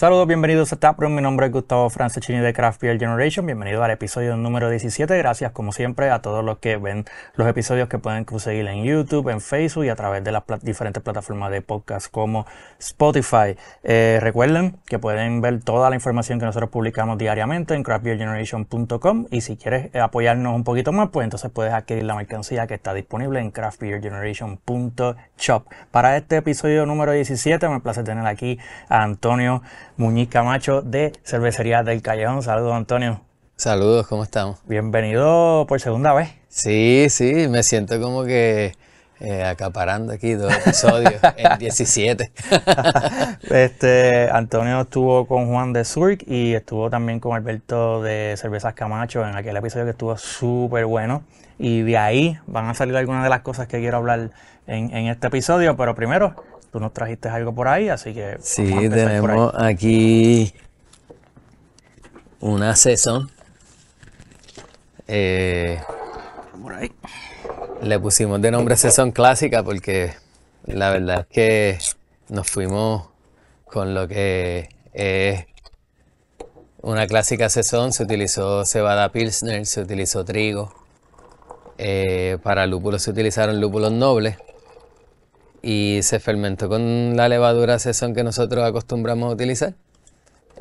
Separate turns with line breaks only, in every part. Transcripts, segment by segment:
Saludos, bienvenidos a Taproom. Mi nombre es Gustavo Francescini de Craft Beer Generation. Bienvenido al episodio número 17. Gracias, como siempre, a todos los que ven los episodios que pueden conseguir en YouTube, en Facebook y a través de las diferentes plataformas de podcast como Spotify. Eh, recuerden que pueden ver toda la información que nosotros publicamos diariamente en craftbeergeneration.com y si quieres apoyarnos un poquito más, pues entonces puedes adquirir la mercancía que está disponible en craftbeergeneration.shop. Para este episodio número 17, me place tener aquí a Antonio. Muñiz Camacho de Cervecería del Callejón. Saludos, Antonio. Saludos, ¿cómo estamos? Bienvenido por segunda vez.
Sí, sí, me siento como
que eh, acaparando aquí dos episodios El
17.
este, Antonio estuvo con Juan de Zurich y estuvo también con Alberto de Cervezas Camacho en aquel episodio que estuvo súper bueno. Y de ahí van a salir algunas de las cosas que quiero hablar en este episodio. Pero primero, Tú nos trajiste algo por ahí, así que. Sí, tenemos
aquí una sesón. Eh, le pusimos de nombre sesón clásica porque la verdad es que nos fuimos con lo que es una clásica sesón. Se utilizó cebada pilsner, se utilizó trigo. Eh, para lúpulos se utilizaron lúpulos nobles y se fermentó con la levadura sesón que nosotros acostumbramos a utilizar.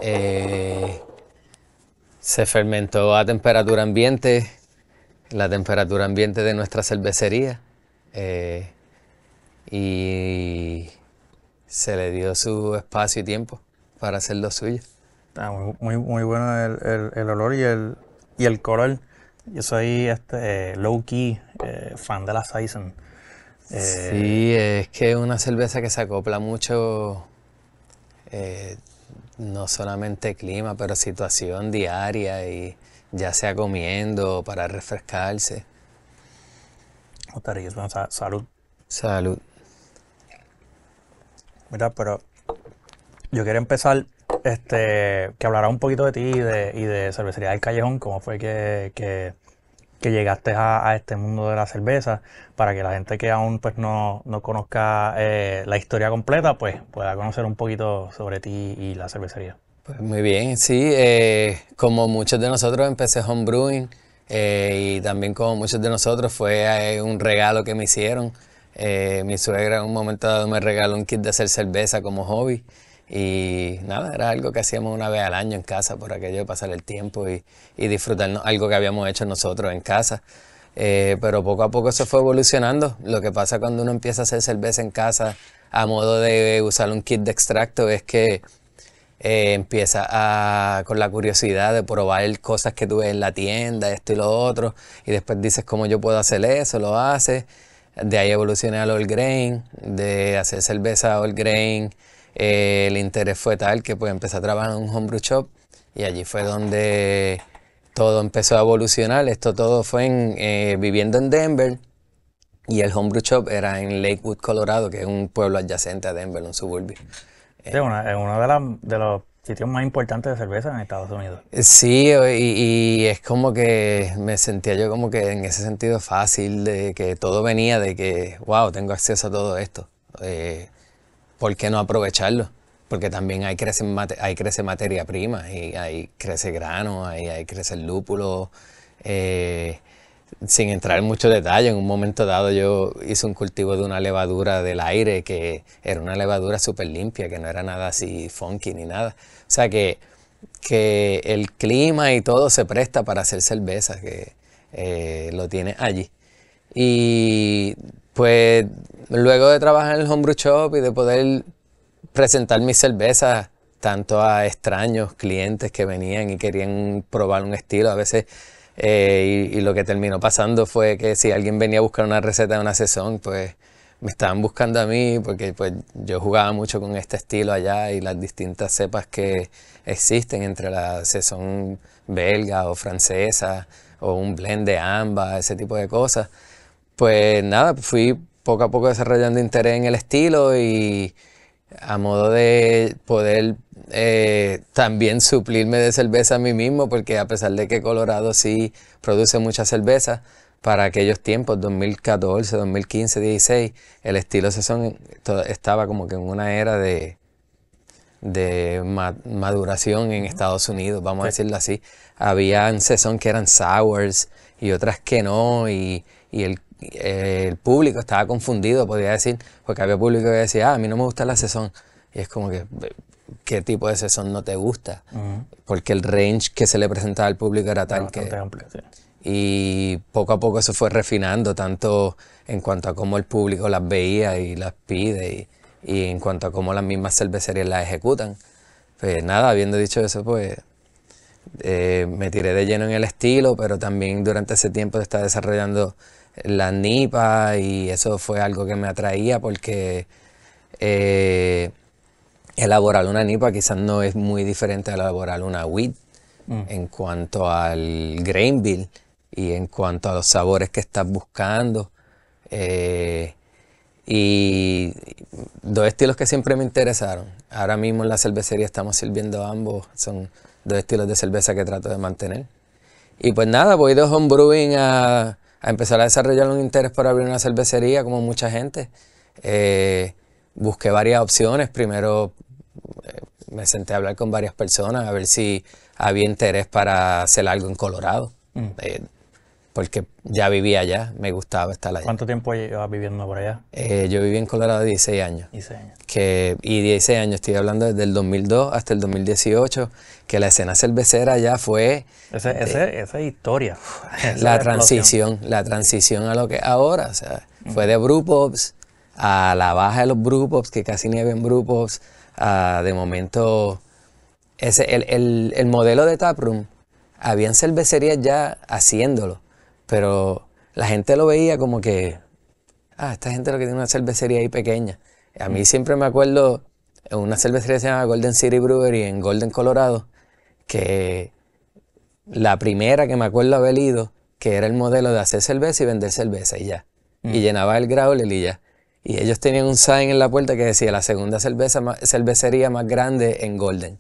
Eh, se fermentó a temperatura ambiente, la temperatura ambiente de nuestra cervecería. Eh, y se le dio su
espacio y tiempo para hacer lo suyo. muy, muy, bueno el, olor y el, y el color. Yo soy este, eh, low key fan de la Saison
sí,
es que es una cerveza que se acopla mucho,
eh, no solamente clima, pero situación diaria y ya sea comiendo para refrescarse.
salud. Salud. Mira, pero yo quiero empezar este, que hablará un poquito de ti y de, y Cervecería del Callejón, cómo fue que que llegaste a, este mundo de la cerveza para que la gente que aún pues no, no conozca eh, la historia completa pues pueda conocer un poquito sobre ti y la cervecería.
Pues, muy bien, sí, eh, como muchos de nosotros empecé homebrewing eh, y también como muchos de nosotros fue eh, un regalo que me hicieron. mi suegra en un momento dado me regaló un kit de hacer cerveza como hobby. Y nada, era algo que hacíamos una vez al año en casa por aquello de pasar el tiempo y, y disfrutarnos algo que habíamos hecho nosotros en casa. Eh, pero poco a poco se fue evolucionando. Lo que pasa cuando uno empieza a hacer cerveza en casa a modo de usar un kit de extracto es que eh, empieza con la curiosidad de probar cosas que tú ves en la tienda, esto y lo otro, y después dices cómo yo puedo hacer eso, lo haces. De ahí evolucioné al all grain, de hacer cerveza all grain el interés fue tal que pues empecé a trabajar en un homebrew shop y allí fue donde todo empezó a evolucionar. Esto todo fue en, eh, viviendo en Denver y el homebrew shop era en Lakewood, Colorado, que es un pueblo adyacente a Denver, un suburbio.
Es una, uno de, de los sitios más importantes de cerveza en Estados Unidos.
Eh, sí, y, es como que me sentía yo como que en ese sentido fácil, de que todo venía de que, wow, tengo acceso a todo esto. Eh, ¿por qué no aprovecharlo? Porque también ahí crece, crece materia prima, y ahí crece grano, ahí, hay crece el lúpulo. Eh, sin entrar en mucho detalle, en un momento dado yo hice un cultivo de una levadura del aire que era una levadura súper limpia, que no era nada así funky ni nada. O sea que, que el clima y todo se presta para hacer cerveza, que eh, lo tiene allí. Y pues luego de trabajar en el homebrew shop y de poder presentar mis cervezas tanto a extraños clientes que venían y querían probar un estilo, a veces eh, y, lo que terminó pasando fue que si alguien venía a buscar una receta de una sesión, pues me estaban buscando a mí porque pues, yo jugaba mucho con este estilo allá y las distintas cepas que existen entre la sesión belga o francesa o un blend de ambas, ese tipo de cosas pues nada, fui poco a poco desarrollando interés en el estilo y a modo de poder eh, también suplirme de cerveza a mí mismo, porque a pesar de que Colorado sí produce mucha cerveza, para aquellos tiempos, 2014, 2015, 2016, el estilo Saison estaba como que en una era de, de maduración en Estados Unidos, vamos a decirlo así. Habían Saison que eran sours y otras que no, y, y el el público estaba confundido, podría decir, porque había público que decía, ah, a mí no me gusta la sesión Y es como que, ¿qué tipo de sesión no te gusta? Porque el range que se le presentaba al público era tan que... Y poco a poco eso fue refinando, tanto en cuanto a cómo el público las veía y las pide, y, y en cuanto a cómo las mismas cervecerías las ejecutan. Pues nada, habiendo dicho eso, pues eh, me tiré de lleno en el estilo, pero también durante ese tiempo estaba desarrollando la nipa y eso fue algo que me atraía porque eh, elaborar una nipa quizás no es muy diferente a elaborar una wit mm. en cuanto al grain bill y en cuanto a los sabores que estás buscando. Eh, y dos estilos que siempre me interesaron. Ahora mismo en la cervecería estamos sirviendo ambos. Son dos estilos de cerveza que trato de mantener. Y pues nada, voy de homebrewing a, a empezar a desarrollar un interés por abrir una cervecería, como mucha gente. Eh, busqué varias opciones. Primero eh, me senté a hablar con varias personas a ver si había interés para hacer algo en Colorado. Mm. Eh, porque ya vivía allá, me gustaba estar allá.
¿Cuánto tiempo llevas viviendo por allá?
Eh, yo viví en Colorado 16 años. Que, y 16 años, estoy hablando desde el 2002 hasta el 2018, que la escena cervecera ya fue... Eh, esa
esa historia. la transición,
la transición a lo que ahora, o sea, fue de brew a la baja de los brew que casi ni habían brew a, de momento... Ese, el, el, el modelo de Taproom, habían cervecerías ya haciéndolo pero la gente lo veía como que, ah, esta gente lo que tiene una cervecería ahí pequeña. A mí mm. siempre me acuerdo una cervecería que se llama Golden City Brewery en Golden, Colorado, que la primera que me acuerdo haber ido, que era el modelo de hacer cerveza y vender cerveza y ya. Y mm. llenaba el growler y ya. Y ellos tenían un sign en la puerta que decía la segunda cerveza cervecería más grande en Golden.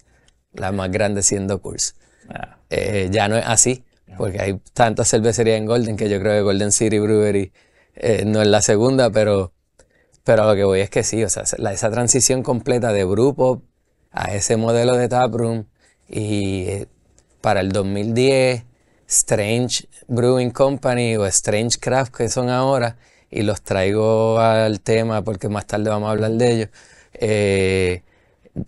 La más grande siendo curso ah. eh, ya no es así porque hay tanta cervecería en Golden que yo creo que Golden City Brewery eh, no es la segunda, pero, pero lo que voy es que sí, o sea, esa transición completa de Brewpop a ese modelo de Taproom y eh, para el 2010 Strange Brewing Company o Strange Craft que son ahora y los traigo al tema porque más tarde vamos a hablar de ellos, eh,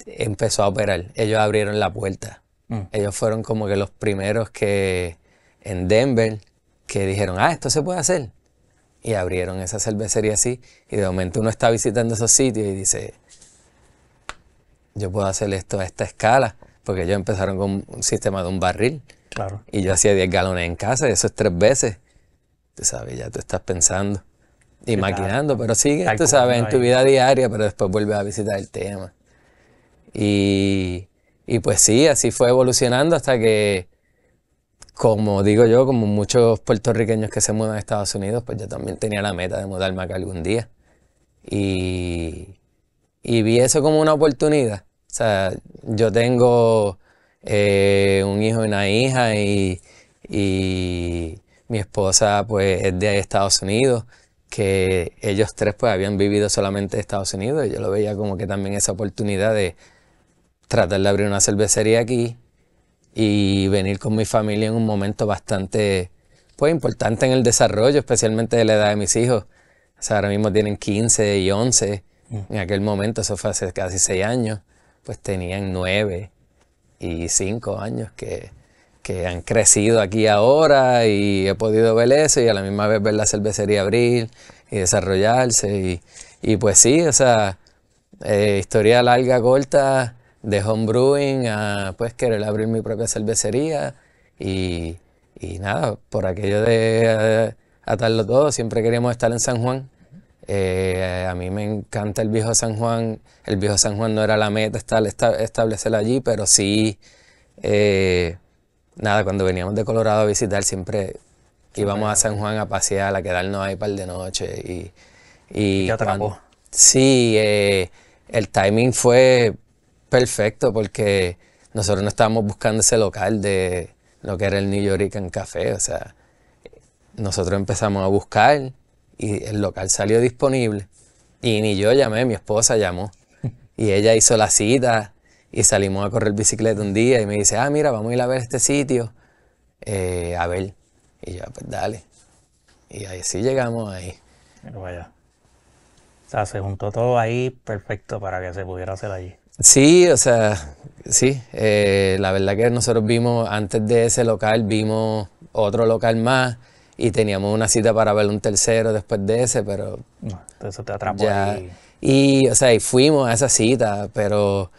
empezó a operar. Ellos abrieron la puerta. Mm. Ellos fueron como que los primeros que, en Denver que dijeron, ah, esto se puede hacer. Y abrieron esa cervecería así. Y de momento uno está visitando esos sitios y dice, yo puedo hacer esto a esta escala. Porque ellos empezaron con un sistema de un barril. Claro. Y yo hacía 10 galones en casa y eso es tres veces. Tú sabes, ya tú estás pensando y maquinando, pero sigue, tú sabes, en tu vida diaria, pero después vuelves a visitar el tema. Y, y pues sí, así fue evolucionando hasta que como digo yo, como muchos puertorriqueños que se mudan a Estados Unidos, pues yo también tenía la meta de mudarme acá algún día. Y, y vi eso como una oportunidad. O sea, yo tengo eh, un hijo y una hija y, mi esposa pues es de Estados Unidos, que ellos tres pues habían vivido solamente en Estados Unidos y yo lo veía como que también esa oportunidad de tratar de abrir una cervecería aquí, y venir con mi familia en un momento bastante pues, importante en el desarrollo, especialmente de la edad de mis hijos. O sea, ahora mismo tienen 15 y 11. Mm. En aquel momento, eso fue hace casi 6 años, pues tenían 9 y 5 años que, que han crecido aquí ahora y he podido ver eso y a la misma vez ver la cervecería abrir y desarrollarse. Y, y pues sí, o sea, eh, historia larga, corta, de homebrewing a pues querer abrir mi propia cervecería y, nada, por aquello de eh, atarlo todo, siempre queríamos estar en San Juan. Eh, a mí me encanta el viejo San Juan. El viejo San Juan no era la meta establecerlo allí, pero sí, eh, nada, cuando veníamos de Colorado a visitar, siempre íbamos a San Juan a pasear, a quedarnos ahí par de noche. Y, y, sí, el timing fue perfecto porque nosotros no estábamos buscando ese local de lo que era el New en Café, o sea, nosotros empezamos a buscar y el local salió disponible. Y ni yo llamé, mi esposa llamó. Y ella hizo la cita y salimos a correr bicicleta un día y me dice, ah, mira, vamos a ir a ver este sitio. Eh,
a ver. Y yo, ah, pues dale. Y ahí sí llegamos ahí. Pero vaya. O sea, se juntó todo ahí perfecto para que se pudiera hacer allí.
Sí, o sea, sí, eh, la verdad que nosotros vimos, antes de ese local, vimos otro local más y teníamos una cita para ver un tercero después de ese, pero... entonces eso te atrapó ahí. Y, o sea, y fuimos a esa cita, pero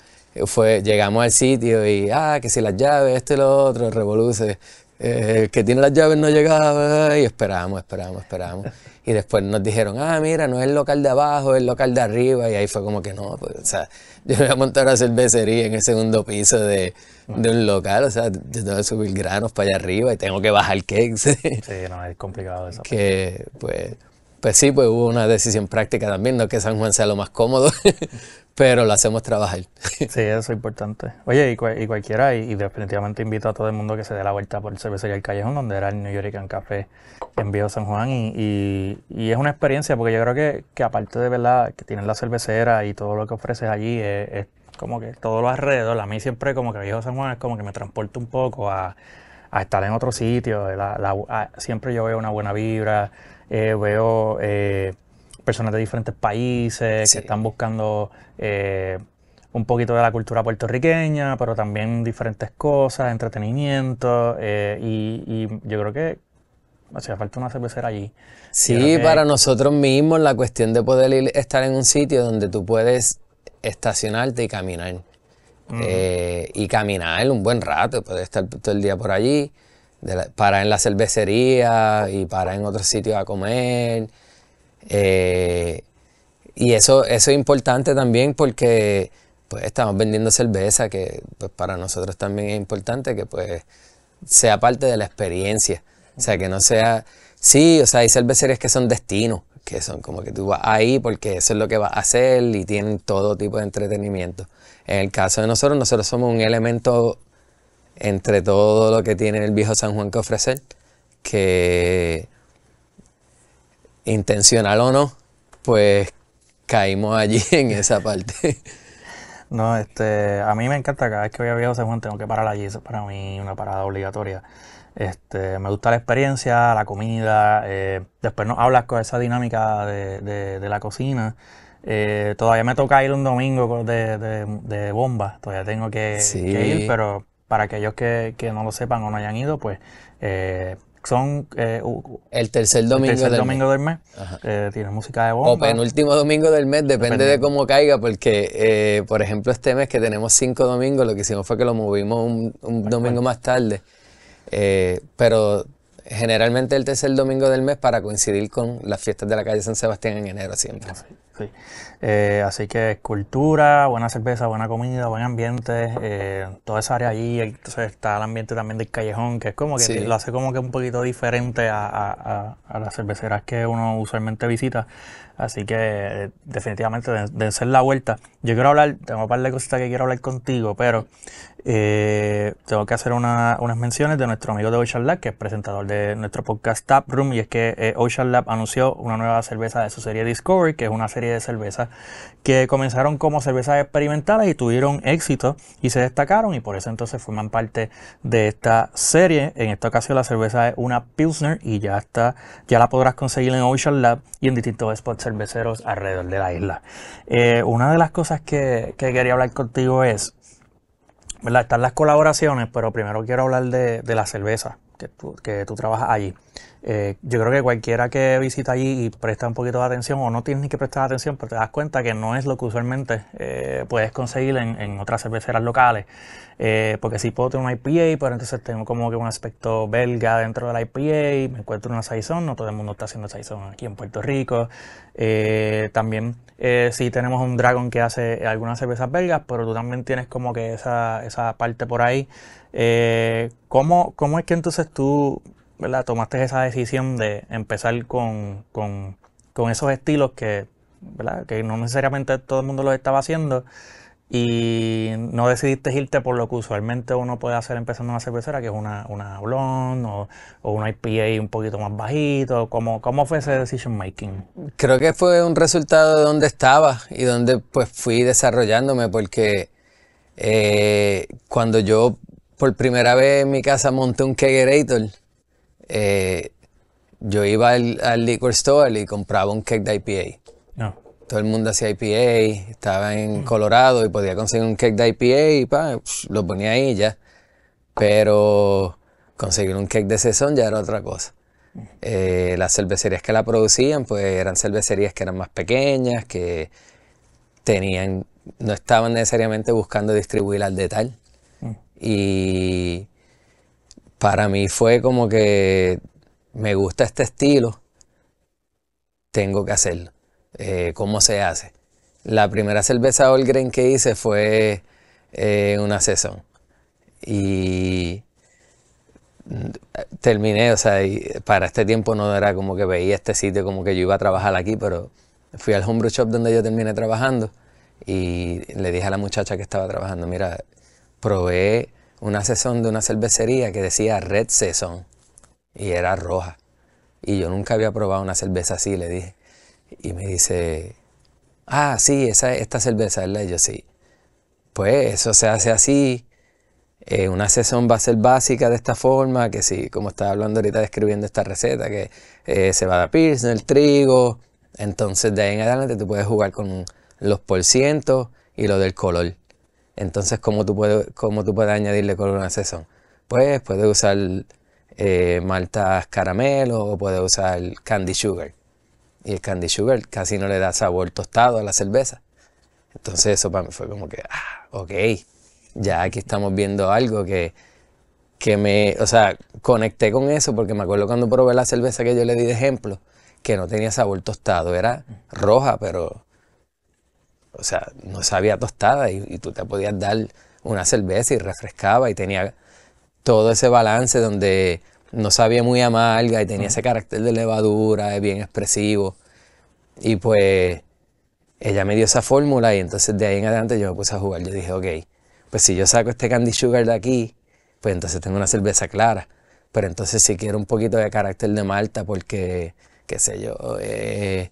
fue, llegamos al sitio y, ah, que si las llaves, este y lo otro, revoluce. Eh, que tiene las llaves no llegaba y esperamos, esperamos, esperamos. Y después nos dijeron, ah, mira, no es el local de abajo, es el local de arriba. Y ahí fue como que no, pues, o sea, yo voy a montar una cervecería en el segundo piso de, un local. O sea, yo tengo que subir granos para allá arriba y tengo que bajar cakes.
Sí, no, es complicado eso.
Que, pues, pues sí, pues hubo una
decisión práctica también, no que San Juan sea lo más cómodo, pero lo hacemos trabajar. Sí, eso es importante. Oye, y, y cualquiera, y, definitivamente invito a todo el mundo que se dé la vuelta por el Cervecería El Callejón, donde era el New York Café en Viejo San Juan, y, y, es una experiencia, porque yo creo que, que, aparte de verdad que tienen la cervecera y todo lo que ofreces allí, es, como que todo lo alrededor, a mí siempre como que Viejo San Juan es como que me transporta un poco a, estar en otro sitio, siempre yo veo una buena vibra, eh, veo... Eh, personas de diferentes países que están buscando eh, un poquito de la cultura puertorriqueña, pero también diferentes cosas, entretenimiento, eh, y, yo creo que hace falta una cervecera allí. Sí, para nosotros mismos la
cuestión de poder estar en un sitio donde tú puedes estacionarte y caminar. Eh, y caminar un buen rato, poder estar todo el día por allí, parar para en la cervecería y parar en otros sitios a comer eh, y eso, eso es importante también porque pues, estamos vendiendo cerveza, que pues, para nosotros también es importante que pues, sea parte de la experiencia. O sea, que no sea... Sí, o sea, hay cervecerías que son destino que son como que tú vas ahí porque eso es lo que vas a hacer y tienen todo tipo de entretenimiento. En el caso de nosotros, nosotros somos un elemento entre todo lo que tiene el viejo San Juan que ofrecer, que intencional o no,
pues caímos allí en esa parte. No, este, a mí me encanta cada vez que voy a Viejo San Juan tengo que parar allí, eso es para mí una parada obligatoria. Este, me gusta la experiencia, la comida, eh, después nos hablas con esa dinámica de, la cocina. Eh, todavía me toca ir un domingo de, de bomba, todavía tengo que, ir, pero para aquellos que, no lo sepan o no hayan ido, pues eh, son eh, el tercer domingo, el tercer del, domingo mes. del mes, eh, tiene música de bomba. O penúltimo
domingo del mes, depende, de cómo caiga, porque eh, por ejemplo este mes que tenemos cinco domingos, lo que hicimos fue que lo movimos un, un domingo más tarde. pero generalmente el tercer domingo del mes para coincidir con las fiestas de la calle San Sebastián en
enero siempre. Así, sí. eh, así que cultura, buena cerveza, buena comida, buen ambiente, eh, toda esa área allí, entonces está el ambiente también del callejón, que es como que lo hace como que un poquito diferente a, las cerveceras que uno usualmente visita. Así que eh, definitivamente de, ser la vuelta. Yo quiero hablar, tengo un par de cositas que quiero hablar contigo, pero eh, tengo que hacer unas menciones de nuestro amigo de Ocean Lab, que es presentador de nuestro podcast Tap Room, y es que eh, Ocean Lab anunció una nueva cerveza de su serie Discovery, que es una serie de cervezas que comenzaron como cervezas experimentales y tuvieron éxito y se destacaron, y por eso entonces forman parte de esta serie. En esta ocasión la cerveza es una Pilsner y ya está, ya la podrás conseguir en Ocean Lab y en distintos spots cerveceros alrededor de la isla. Eh, una de las cosas que quería hablar contigo es están las colaboraciones, pero primero quiero hablar de, la cerveza que tú, trabajas allí. Eh, yo creo que cualquiera que visita allí y presta un poquito de atención, o no tienes ni que prestar atención, pero te das cuenta que no es lo que usualmente eh, puedes conseguir en, en, otras cerveceras locales. Eh, porque si sí puedo tener una IPA, pero entonces tengo como que un aspecto belga dentro de la IPA, me encuentro una saison, no todo el mundo está haciendo saison aquí en Puerto Rico. también eh, sí tenemos un Dragon que hace algunas cervezas belgas, pero tú también tienes como que esa, esa parte por ahí. Eh, ¿cómo, es que entonces tú ¿verdad? tomaste esa decisión de empezar con, con, con esos estilos que, ¿verdad? que no necesariamente todo el mundo los estaba haciendo? y no decidiste irte por lo que usualmente uno puede hacer empezando una cervecera, que es una, una blonde o, o una IPA un poquito más bajito? ¿Cómo, ¿Cómo fue ese decision making? Creo que fue
un resultado de donde estaba y donde pues fui desarrollándome porque eh, cuando yo por primera vez en mi casa monté un kegerator, eh, yo iba al, al, liquor store y compraba un keg de IPA. No. Ah todo el mundo hacía IPA, estaba en mm. Colorado y podía conseguir un cake de IPA y pa, lo ponía ahí ya. Pero conseguir un cake de sesón ya era otra cosa. Eh, las cervecerías que la producían, pues eran cervecerías que eran más pequeñas, que tenían, no estaban necesariamente buscando distribuir al detalle. Mm. Y para mí fue como que me gusta este estilo, tengo que hacerlo. Eh, cómo se hace. La primera cerveza All Grain que hice fue eh, una sesión. Y terminé, o sea, para este tiempo no era como que veía este sitio como que yo iba a trabajar aquí, pero fui al homebrew shop donde yo terminé trabajando y le dije a la muchacha que estaba trabajando, mira, probé una sesión de una cervecería que decía Red Saison y era roja. Y yo nunca había probado una cerveza así, le dije. Y me dice, ah, sí, esa, esta cerveza, la la yo sí. Pues eso se hace así. Eh, una sesión va a ser básica de esta forma, que si, sí, como estaba hablando ahorita describiendo esta receta, que eh, se va a dar en el trigo, entonces de ahí en adelante tú puedes jugar con los porcientos y lo del color. Entonces, ¿cómo tú puedes, tú puedes añadirle color a una sesión? Pues puedes usar eh, maltas caramelo o puedes usar candy sugar y el candy sugar casi no le da sabor tostado a la cerveza. Entonces eso para mí fue como que, ah, ok, ya aquí estamos viendo algo que, que me, o sea, conecté con eso porque me acuerdo cuando probé la cerveza que yo le di de ejemplo, que no tenía sabor tostado, era roja, pero, o sea, no sabía tostada y tú te podías dar una cerveza y refrescaba y tenía todo ese balance donde no sabía muy amarga y tenía ese carácter de levadura, bien expresivo. Y pues ella me dio esa fórmula y entonces de ahí en adelante yo me puse a jugar. Yo dije, ok, pues si yo saco este candy sugar de aquí, pues entonces tengo una cerveza clara. Pero entonces si quiero un poquito de carácter de malta porque, qué sé yo, eh,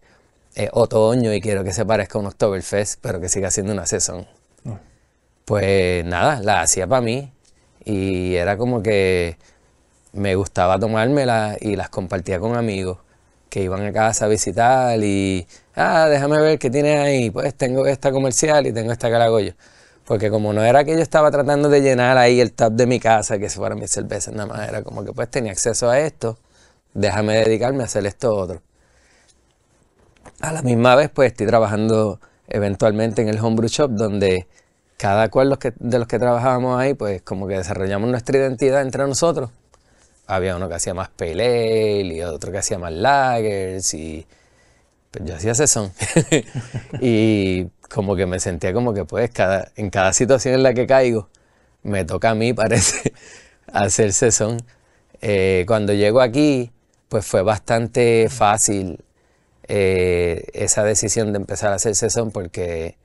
otoño y quiero que se parezca a un Oktoberfest, pero que siga siendo una sesión. Ah. Pues nada, la hacía para mí y era como que me gustaba tomármelas y las compartía con amigos que iban a casa a visitar y, ah, déjame ver qué tiene ahí, pues tengo esta comercial y tengo esta caragoya Porque como no era que yo estaba tratando de llenar ahí el tap de mi casa, que fuera mis cervezas nada más, era como que pues tenía acceso a esto, déjame dedicarme a hacer esto otro. A la misma vez pues estoy trabajando eventualmente en el homebrew shop donde cada cual de los que trabajábamos ahí pues como que desarrollamos nuestra identidad entre nosotros había uno que hacía más pelé y otro que hacía más lagers y pues, yo hacía sesón. y como que me sentía como que pues cada, en cada situación en la que caigo, me toca a mí, parece, hacer sesón. Eh, cuando llego aquí, pues fue bastante fácil eh, esa decisión de empezar a hacer sesón porque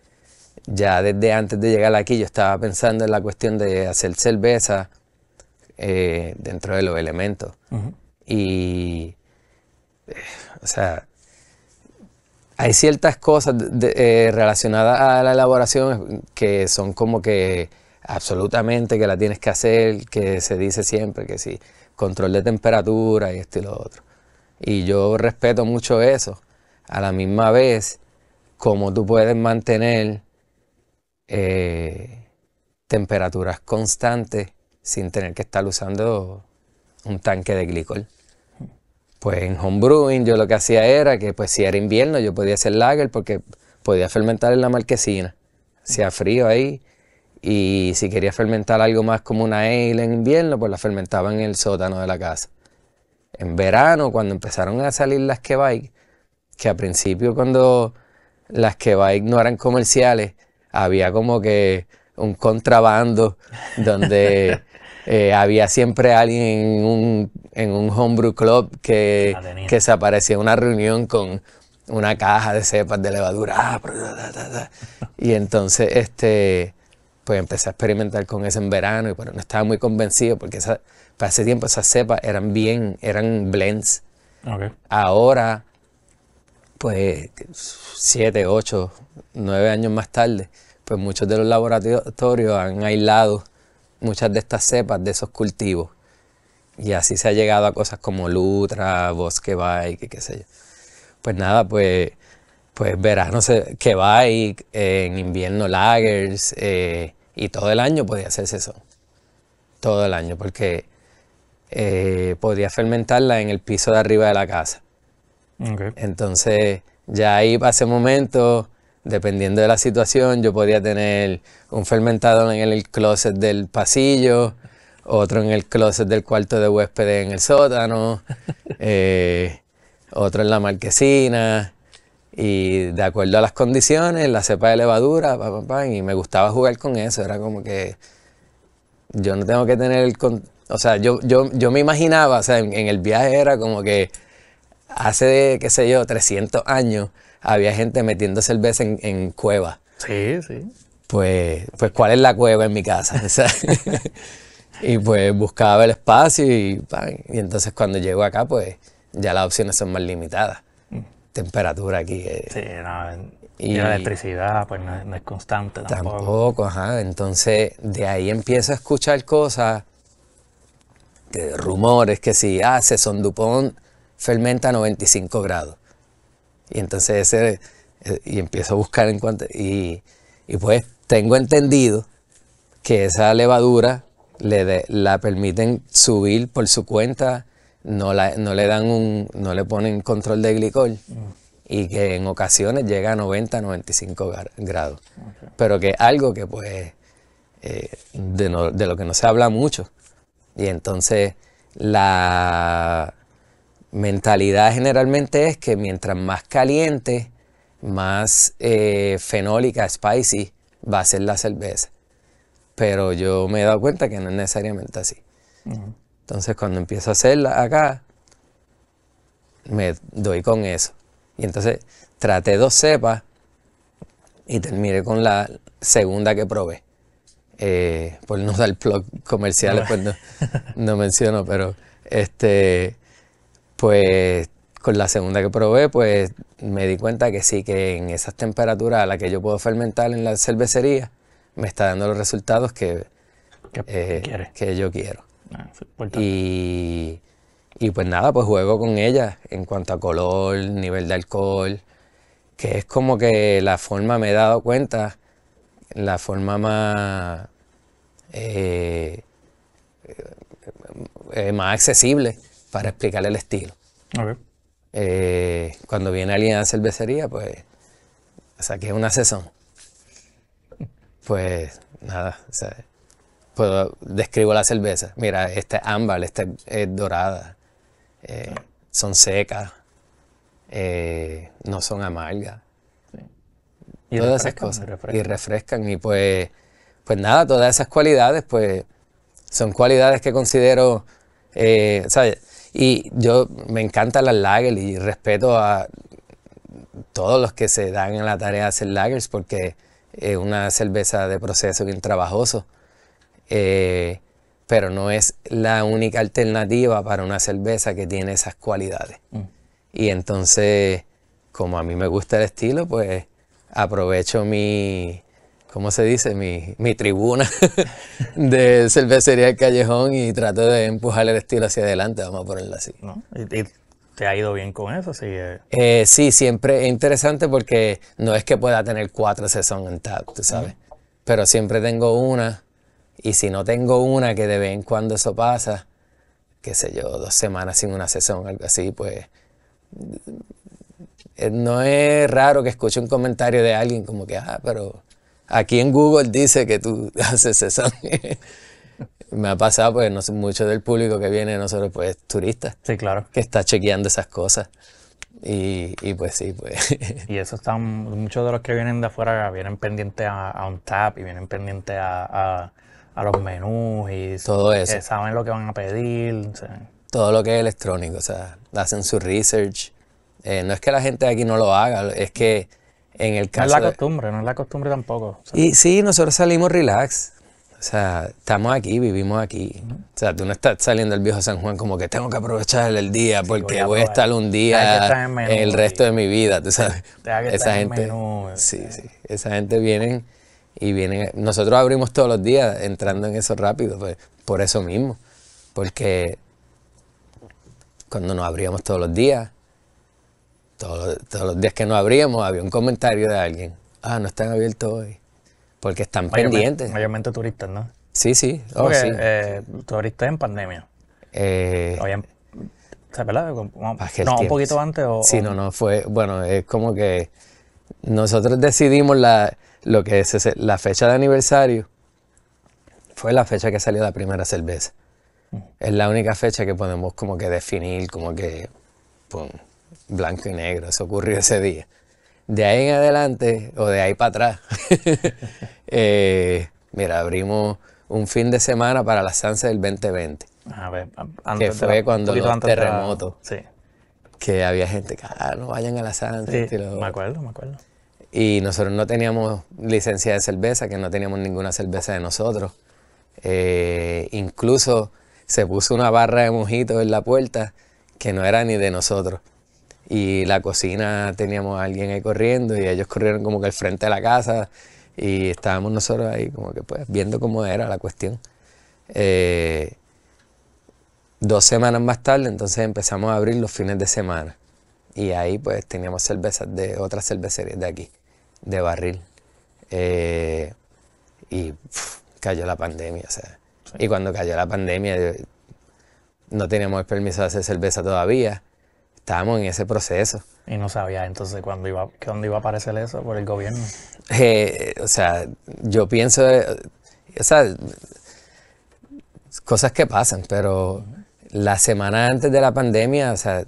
ya desde antes de llegar aquí yo estaba pensando en la cuestión de hacer cerveza eh, dentro de los elementos. Y, eh, o sea, hay ciertas cosas eh, relacionadas a la elaboración que son como que absolutamente que la tienes que hacer, que se dice siempre que sí, control de temperatura y esto y lo otro. Y yo respeto mucho eso. A la misma vez, como tú puedes mantener temperaturas constantes sin tener que estar usando un tanque de glicol. Pues en homebrewing yo lo que hacía era que pues si era invierno yo podía hacer lager porque podía fermentar en la marquesina. Hacía frío ahí y si quería fermentar algo más como una ale en invierno pues la fermentaba en el sótano de la casa. En verano cuando empezaron a salir las que que al principio cuando las que no eran comerciales había como que un contrabando donde Eh, había siempre alguien en un, en un homebrew club que, que se aparecía en una reunión con una caja de cepas de levadura. Ah, y entonces, este, pues empecé a experimentar con eso en verano y bueno, no estaba muy convencido porque para ese tiempo esas cepas eran bien, eran blends. Ahora, pues siete, ocho, nueve años más tarde, pues muchos de los laboratorios han aislado muchas de estas cepas de esos cultivos. Y así se ha llegado a cosas como Lutra, Bosque Bike, qué sé yo. Pues nada, pues, pues verano sé, que bike, y en invierno lagers, eh, y todo el año podía hacerse eso. Todo el año, porque podría eh, podía fermentarla en el piso de arriba de la casa. Entonces, ya ahí para ese momento dependiendo de la situación, yo podía tener un fermentador en el closet del pasillo, otro en el closet del cuarto de huéspedes en el sótano, eh, otro en la marquesina. Y de acuerdo a las condiciones, la cepa de levadura, y me gustaba jugar con eso. Era como que yo no tengo que tener el... o sea, yo, yo, yo, me imaginaba, o sea, en el viaje era como que hace, qué sé yo, 300 años, había gente metiendo cerveza en, en cuevas. Sí, sí. Pues, pues, ¿cuál es la cueva en mi casa? y pues buscaba el espacio y, y entonces cuando llego acá, pues ya las opciones son más limitadas. Mm. Temperatura aquí. Eh. Sí, no, y, la electricidad pues no, es constante tampoco. Tampoco, ajá. Entonces de ahí empiezo a escuchar cosas, de rumores que si, hace ah, son Dupont fermenta a 95 grados. Y entonces ese, eh, y empiezo a buscar en cuanto, y, pues tengo entendido que esa levadura le la permiten subir por su cuenta, no, no le dan un, no le ponen control de glicol y que en ocasiones llega a 90, 95 grados. Pero que es algo que pues eh, de lo que no se habla mucho. Y entonces la mentalidad generalmente es que mientras más caliente, más eh, fenólica, spicy va a ser la cerveza. Pero yo me he dado cuenta que no es necesariamente así. Entonces cuando empiezo a hacerla acá, me doy con eso. Y entonces traté dos cepas y terminé con la segunda que probé. Eh, por no dar plug comerciales, pues no, no menciono, pero este pues con la segunda que probé, pues me di cuenta que sí, que en esas temperaturas a las que yo puedo fermentar en la cervecería, me está dando los resultados que, que eh, yo quiero. Ah, y, y, pues nada, pues juego con ella en cuanto a color, nivel de alcohol, que es como que la forma, me he dado cuenta, la forma más, eh, eh, más accesible para explicarle el estilo. Eh, cuando viene alguien a la cervecería, pues o sea, que es una sesión. Pues nada, describo la cerveza. Mira, esta es ámbar, esta es dorada. Eh, son secas, eh, no son amargas. Y todas esas cosas. Y refrescan. Y pues, pues nada, todas esas cualidades, pues son cualidades que considero, eh, sea y yo me encanta las lagers y respeto a todos los que se dan en la tarea de hacer lagers porque es una cerveza de proceso bien trabajoso. Eh, pero no es la única alternativa para una cerveza que tiene esas cualidades. Mm. Y entonces, como a mí me gusta el estilo, pues aprovecho mi, ¿cómo se dice? Mi, tribuna de cervecería del callejón y trato de empujar el estilo hacia adelante, vamos a ponerlo
así. ¿No? ¿Y, te ha ido bien con eso? Sí, eh.
Eh, sí, siempre es interesante porque no es que pueda tener cuatro sesiones en tap, tú sabes, pero siempre tengo una y si no tengo una que de vez en cuando eso pasa, qué sé yo, dos semanas sin una sesión, algo así, pues eh, no es raro que escuche un comentario de alguien como que, ah, pero Aquí en Google dice que tú haces eso. Me ha pasado, pues, no, mucho del público que viene nosotros, pues, turistas.
Sí, claro. Que está chequeando esas cosas. Y, y, pues sí, pues. y eso están, muchos de los que vienen de afuera vienen pendientes a, un tap y vienen pendientes a, a, los menús y todo eso. Eh, saben lo que van a pedir. Todo lo que es
electrónico, o sea, hacen su research. Eh, no es que la gente de aquí no lo haga, es que no es la
costumbre, no es la costumbre tampoco.
Y sí, nosotros salimos relax. O sea, estamos aquí, vivimos aquí. O sea, tú no estás saliendo del viejo San Juan como que tengo que aprovechar el día porque voy a, estar un día el resto de mi vida, tú sabes.
Esa gente,
sí, sí, esa gente vienen y viene. Nosotros abrimos todos los días entrando en eso rápido, pues, por eso mismo, porque cuando nos abríamos todos los días todos, los días que no abríamos había un
comentario de alguien. Ah, no
están abiertos hoy.
Porque están pendientes. Mayormente turistas, ¿no?
Sí, sí. Oh, Porque,
eh, turistas en pandemia.
Eh,
¿verdad? no, un poquito antes o... Sí, no,
no, fue... Bueno, es como que nosotros decidimos la, lo que es la fecha de aniversario. Fue la fecha que salió la primera cerveza. Mm. Es la única fecha que podemos como que definir, como que blanco y negro, eso ocurrió ese día. De ahí en adelante, o de ahí para atrás, eh, mira, abrimos un fin de semana para la Sanse del 2020. A ver, antes que fue cuando los terremotos. Que había gente que, ah, no vayan a la Sanse. me
acuerdo, me acuerdo.
Y nosotros no teníamos licencia de cerveza, que no teníamos ninguna cerveza de nosotros. Eh, incluso se puso una barra de mojitos en la puerta que no era ni de nosotros y la cocina teníamos a alguien ahí corriendo y ellos corrieron como que al frente de la casa y estábamos nosotros ahí como que pues viendo cómo era la cuestión. Eh, dos semanas más tarde entonces empezamos a abrir los fines de semana y ahí pues teníamos cervezas de otras cervecerías de aquí, de barril. Eh, y cayó la pandemia, o sea. Y cuando cayó la pandemia eh, no teníamos el permiso de hacer cerveza todavía estábamos en ese proceso.
Y no sabía entonces cuándo iba, iba a aparecer eso por el gobierno.
Eh, o sea, yo pienso, eh, o sea, cosas que pasan, pero la semana antes de la pandemia, o sea,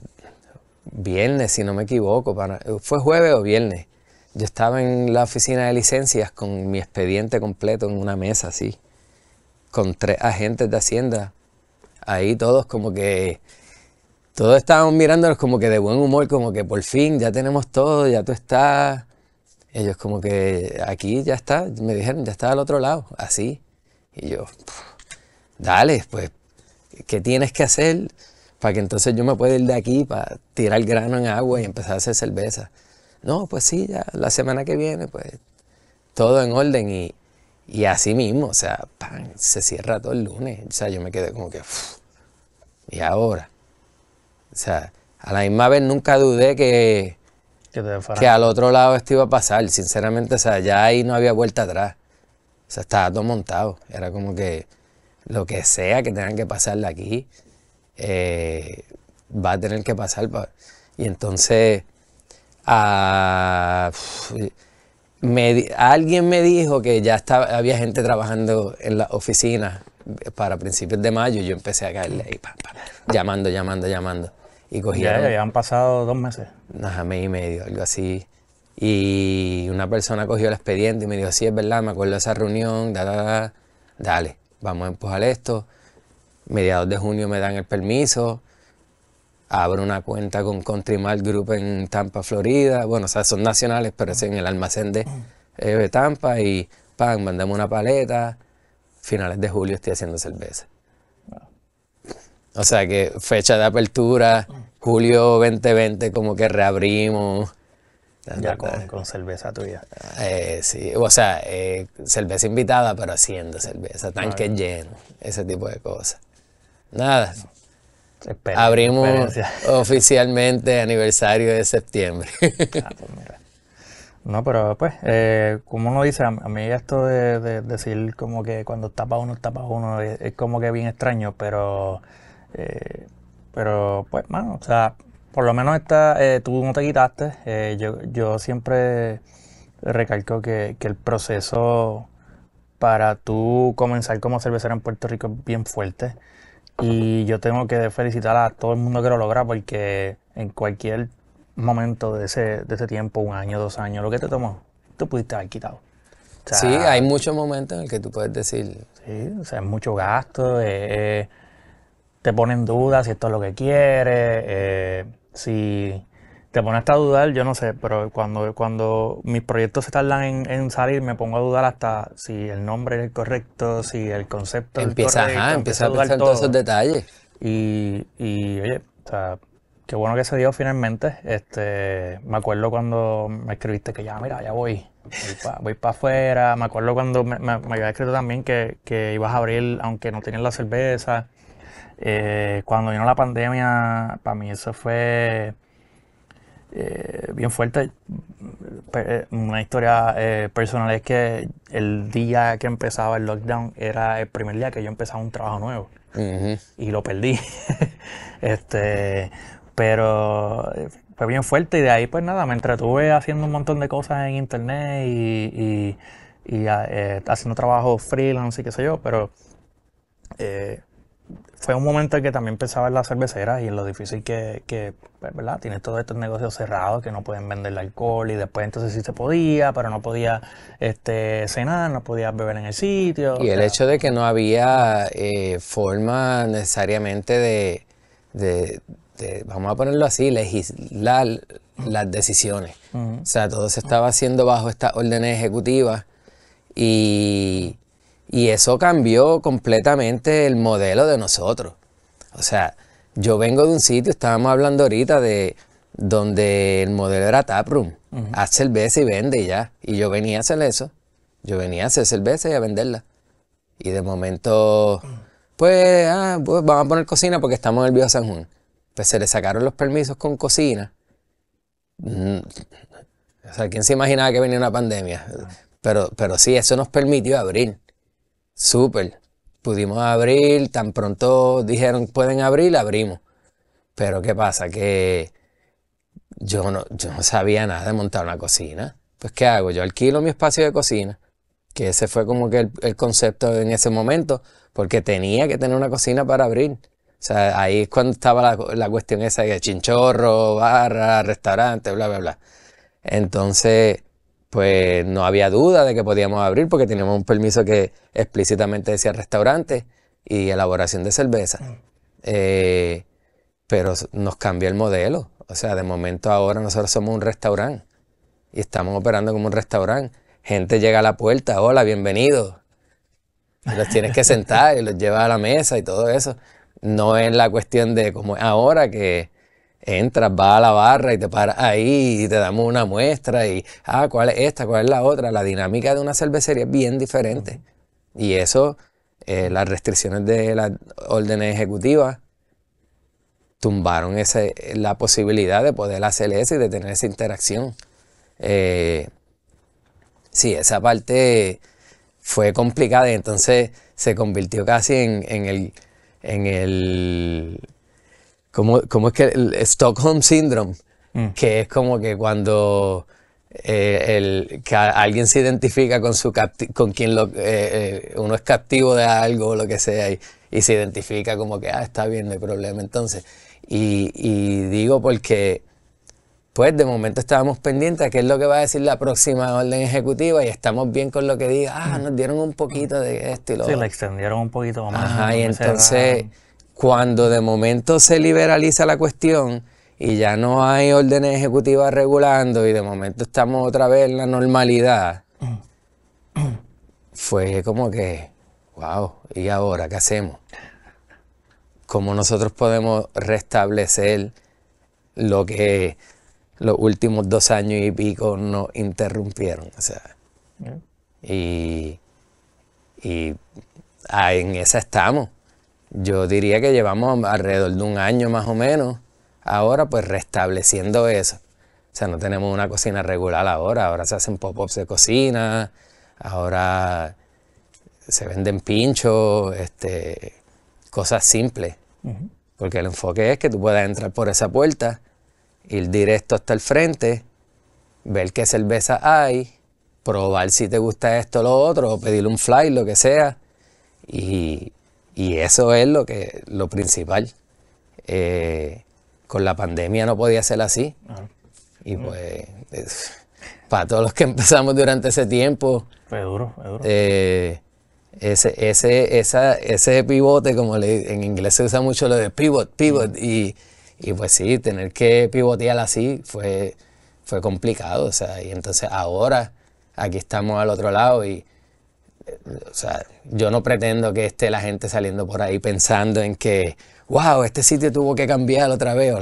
viernes, si no me equivoco, fue jueves o viernes. Yo estaba en la oficina de licencias con mi expediente completo en una mesa así, con tres agentes de Hacienda, ahí todos como que todos estábamos mirándonos como que de buen humor, como que por fin ya tenemos todo, ya tú estás. Ellos como que aquí ya está, me dijeron, ya está al otro lado, así. Y yo, dale, pues, ¿qué tienes que hacer para que entonces yo me pueda ir de aquí para tirar el grano en agua y empezar a hacer cerveza? No, pues sí, ya la semana que viene, pues todo en orden y, y así mismo, o sea, pan, se cierra todo el lunes. O sea, yo me quedé como que, y ahora. O sea, a la misma vez nunca dudé que, que, al otro lado esto iba a pasar. Sinceramente, o sea, ya ahí no había vuelta atrás. O sea, estaba todo montado. Era como que lo que sea que tengan que pasar de aquí, eh, va a tener que pasar. y entonces, a, ah, alguien me dijo que ya estaba, había gente trabajando en la oficina para principios de mayo yo empecé a caerle ahí, llamando, llamando, llamando y cogieron... Ya, han pasado dos meses. a mes y medio, algo así. Y una persona cogió el expediente y me dijo, sí, es verdad, me acuerdo de esa reunión, da, da, da. dale, vamos a empujar esto. Mediados de junio me dan el permiso, abro una cuenta con Country Mart Group en Tampa, Florida. Bueno, o sea, son nacionales, pero es en el almacén de eh, Tampa y, pan, mandamos una paleta. Finales de julio estoy haciendo cerveza. O sea que fecha de apertura, julio 2020, como que reabrimos. Ya con, cerveza tuya. Eh, sí, o sea, eh, cerveza invitada, pero haciendo cerveza, tanque lleno, ese tipo de cosas. Nada. abrimos oficialmente aniversario de septiembre. Ah, pues
no, pero pues, eh, como uno dice, a mí esto de, decir como que cuando tapa uno, tapa uno, es como que bien extraño, pero eh, pero pues, mano, o sea, por lo menos esta, eh, tú no te quitaste. Eh, yo, yo, siempre recalco que, que, el proceso para tú comenzar como cervecero en Puerto Rico es bien fuerte. Y yo tengo que felicitar a todo el mundo que lo logra porque en cualquier momento de ese, de ese tiempo, un año, dos años, lo que te tomó, tú pudiste haber quitado. sí, hay muchos momentos en el que tú puedes decir. Sí, o sea, es mucho gasto. Eh, te ponen dudas si esto es lo que quieres, eh, si te pones hasta a dudar, yo no sé, pero cuando, cuando mis proyectos se tardan en, en, salir, me pongo a dudar hasta si el nombre es el correcto, si el concepto empieza, es el correcto. empieza a, pensar todos esos detalles. Y, y oye, o sea, qué bueno que se dio finalmente. Este, me acuerdo cuando me escribiste que ya, mira, ya voy. Voy para afuera. Me acuerdo cuando me, me, había escrito también que, que ibas a abrir, aunque no tenías la cerveza. Eh, cuando vino la pandemia, para mí eso fue eh, bien fuerte. Eh, una historia personal es que el día que empezaba el lockdown era el primer día que yo empezaba un trabajo nuevo y lo perdí. este, pero fue bien fuerte y de ahí pues nada, me entretuve haciendo un montón de cosas en internet y, y, haciendo trabajo freelance y qué sé yo, pero fue un momento en que también pensaba en las cerveceras y en lo difícil que, pues, ¿verdad? Tienes todos estos negocios cerrados que no pueden vender el alcohol y después entonces sí se podía, pero no podía este, cenar, no podía beber en el sitio. Y el hecho de
que no había eh, forma necesariamente de, vamos a ponerlo así, legislar las decisiones. O sea, todo se estaba haciendo bajo estas órdenes ejecutivas y y eso cambió completamente el modelo de nosotros. O sea, yo vengo de un sitio, estábamos hablando ahorita de donde el modelo era taproom. hace Haz cerveza y vende y ya. Y yo venía a hacer eso. Yo venía a hacer cerveza y a venderla. Y de momento, pues, ah, pues vamos a poner cocina porque estamos en el Viejo San Juan. Pues se le sacaron los permisos con cocina. Mm. O sea, ¿quién se imaginaba que venía una pandemia? Pero, pero sí, eso nos permitió abrir super Pudimos abrir, tan pronto dijeron pueden abrir, abrimos. Pero ¿qué pasa? Que yo no, yo no sabía nada de montar una cocina. Pues ¿qué hago? Yo alquilo mi espacio de cocina, que ese fue como que el, concepto en ese momento, porque tenía que tener una cocina para abrir. O sea, ahí es cuando estaba la, la cuestión esa de chinchorro, barra, restaurante, bla, bla, bla. Entonces, pues no había duda de que podíamos abrir porque teníamos un permiso que explícitamente decía restaurante y elaboración de cerveza. Mm. Eh, pero nos cambia el modelo. O sea, de momento ahora nosotros somos un restaurante y estamos operando como un restaurante. Gente llega a la puerta, hola, bienvenido. los tienes que sentar y los llevas a la mesa y todo eso. No es la cuestión de como ahora que entras, vas a la barra y te paras ahí y te damos una muestra y, ah, ¿cuál es esta? ¿Cuál es la otra? La dinámica de una cervecería es bien diferente. Y eso, eh, las restricciones de las órdenes ejecutivas tumbaron ese, la posibilidad de poder hacer eso y de tener esa interacción. Eh, sí, esa parte fue complicada y entonces se convirtió casi en el... En el ¿Cómo, cómo es que el Stockholm Syndrome? Mm. Que es como que cuando eh, el, que alguien se identifica con, su con quien lo, eh, eh, uno es captivo de algo o lo que sea y, se identifica como que, ah, está bien, no hay problema entonces. Y, digo porque pues de momento estábamos pendientes a qué es lo que va a decir la próxima orden ejecutiva y estamos bien con lo que diga. Ah, mm. nos dieron un poquito de esto y lo Sí, extendieron un poquito más. Ajá, y entonces, cuando de momento se liberaliza la cuestión y ya no hay órdenes ejecutivas regulando y de momento estamos otra vez en la normalidad, fue como que, wow, ¿y ahora qué hacemos? ¿Cómo nosotros podemos restablecer lo que los últimos dos años y pico nos interrumpieron? O sea, y, ah, en esa estamos. Yo diría que llevamos alrededor de un año más o menos ahora pues restableciendo eso. O sea, no tenemos una cocina regular ahora, ahora se hacen pop-ups de cocina, ahora se venden pinchos, este, cosas simples. Porque el enfoque es que tú puedas entrar por esa puerta, ir directo hasta el frente, ver qué cerveza hay, probar si te gusta esto o lo otro, o pedir un fly, lo que sea, y, y eso es lo, que, lo principal. Eh, con la pandemia no podía ser así. Ah. Y pues, para todos los que empezamos durante ese tiempo. Fue duro, fue duro. Eh, ese, ese, esa, ese pivote, como le, en inglés se usa mucho lo de pivot, pivot. Mm. Y, y, pues sí, tener que pivotear así fue, fue complicado. O sea, y entonces ahora aquí estamos al otro lado y o sea, yo no pretendo que esté la gente saliendo por ahí pensando en que, wow, este sitio tuvo que cambiar otra vez.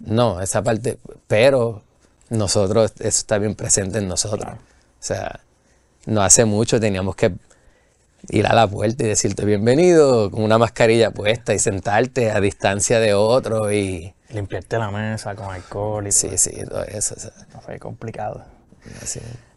No, esa parte, pero nosotros, eso está bien presente en nosotros. O sea, no hace mucho teníamos que ir a la puerta y decirte bienvenido con una mascarilla puesta y sentarte a distancia de otro y...
Limpiarte la mesa con alcohol y todo. sí, todo eso. fue complicado.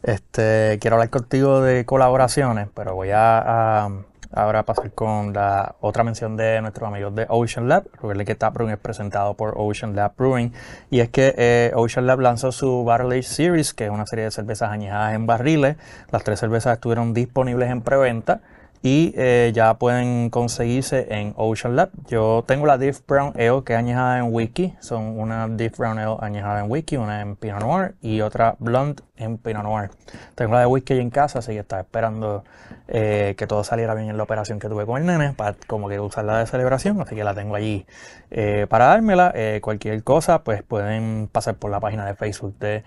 Este, quiero hablar contigo de colaboraciones, pero voy a, a ahora pasar con la otra mención de nuestros amigos de Ocean Lab. Recuerde que está es presentado por Ocean Lab Brewing. Y es que eh, Ocean Lab lanzó su Barrel Age Series, que es una serie de cervezas añejadas en barriles. Las tres cervezas estuvieron disponibles en preventa y eh, ya pueden conseguirse en Ocean Lab. Yo tengo la Deep Brown EO que es añejada en whisky, son una Deep Brown Ale añejada en whisky, una en Pinot Noir y otra Blonde en Pinot Noir. Tengo la de whisky en casa, así que estaba esperando eh, que todo saliera bien en la operación que tuve con el nene, para como que usarla de celebración, así que la tengo allí eh, para dármela. cualquier cosa, pues pueden pasar por la página de Facebook de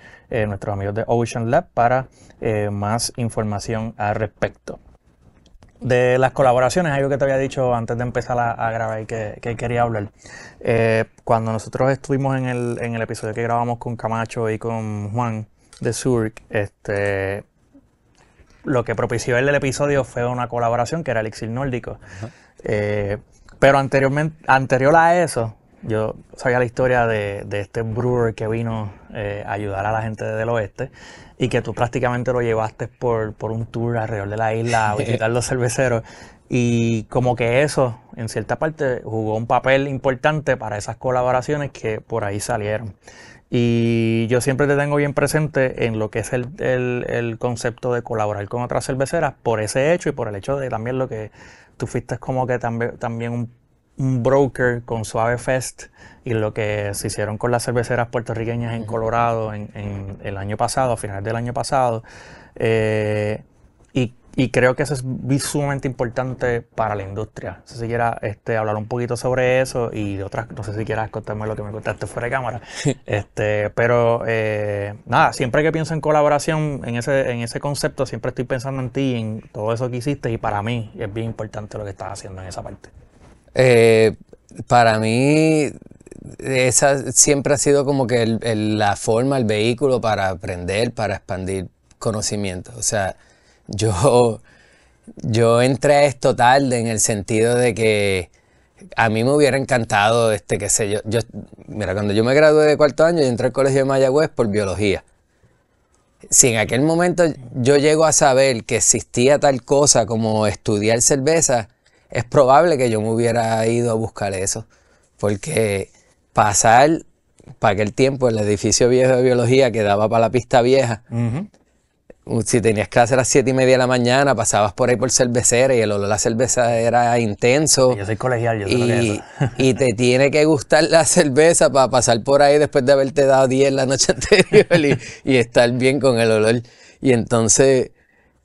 nuestros amigos de Ocean Lab para más información al respecto. De las colaboraciones, algo que te había dicho antes de empezar a, grabar y que, quería hablar. Eh, cuando nosotros estuvimos en el, episodio que grabamos con Camacho y con Juan de Zurich, este, lo que propició el, episodio fue una colaboración que era Elixir Nórdico. Eh, pero anteriormente, anterior a eso, yo sabía la historia de, este brewer que vino eh, a ayudar a la gente del oeste y que tú prácticamente lo llevaste por, un tour alrededor de la isla a visitar los cerveceros. Y como que eso, en cierta parte, jugó un papel importante para esas colaboraciones que por ahí salieron. Y yo siempre te tengo bien presente en lo que es el, concepto de colaborar con otras cerveceras por ese hecho y por el hecho de también lo que tú fuiste como que también, también un un broker con Suave Fest y lo que se hicieron con las cerveceras puertorriqueñas en Colorado en, el año pasado, a finales del año pasado. Eh, y, creo que eso es sumamente importante para la industria. No sé si quieras este, hablar un poquito sobre eso y de otras, no sé si quieras contarme lo que me contaste fuera de cámara. este, pero eh, nada, siempre que pienso en colaboración, en ese, en ese concepto, siempre estoy pensando en ti y en todo eso que hiciste y para mí es bien importante lo que estás haciendo en esa parte.
Eh, para mí, esa siempre ha sido como que la forma, el vehículo para aprender, para expandir conocimiento. O sea, yo, yo entré a esto tarde en el sentido de que a mí me hubiera encantado, este, qué sé yo, yo, mira, cuando yo me gradué de cuarto año, yo entré al colegio de Mayagüez por biología. Si en aquel momento yo llego a saber que existía tal cosa como estudiar cerveza, es probable que yo me hubiera ido a buscar eso, porque pasar para aquel tiempo el edificio viejo de biología que daba para la pista vieja, uh, si tenías clase a las 7 y media de la mañana, pasabas por ahí por cervecera y el olor a la cerveza era intenso. Yo soy colegial, yo soy y, y te tiene que gustar la cerveza para pasar por ahí después de haberte dado 10 la noche anterior y, estar bien con el olor. Y entonces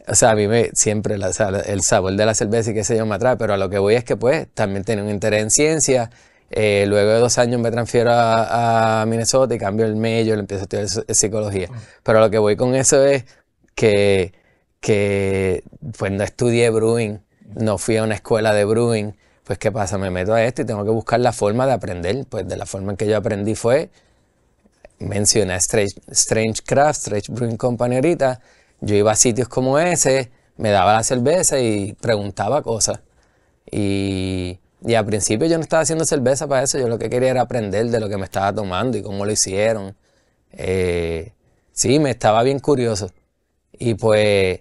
o sea, a mí me, siempre el sabor de la cerveza y qué sé yo me atrae, pero a lo que voy es que pues también tenía un interés en ciencia. Eh, luego de dos años me transfiero a, Minnesota y cambio el medio, empiezo a estudiar psicología. Pero a lo que voy con eso es que, cuando pues, estudié brewing, no fui a una escuela de brewing, pues ¿qué pasa? Me meto a esto y tengo que buscar la forma de aprender. Pues de la forma en que yo aprendí fue, mencioné Strange, Strange Craft, Strange Brewing Company yo iba a sitios como ese, me daba la cerveza y preguntaba cosas. Y, y al principio yo no estaba haciendo cerveza para eso, yo lo que quería era aprender de lo que me estaba tomando y cómo lo hicieron. Eh, sí, me estaba bien curioso. Y pues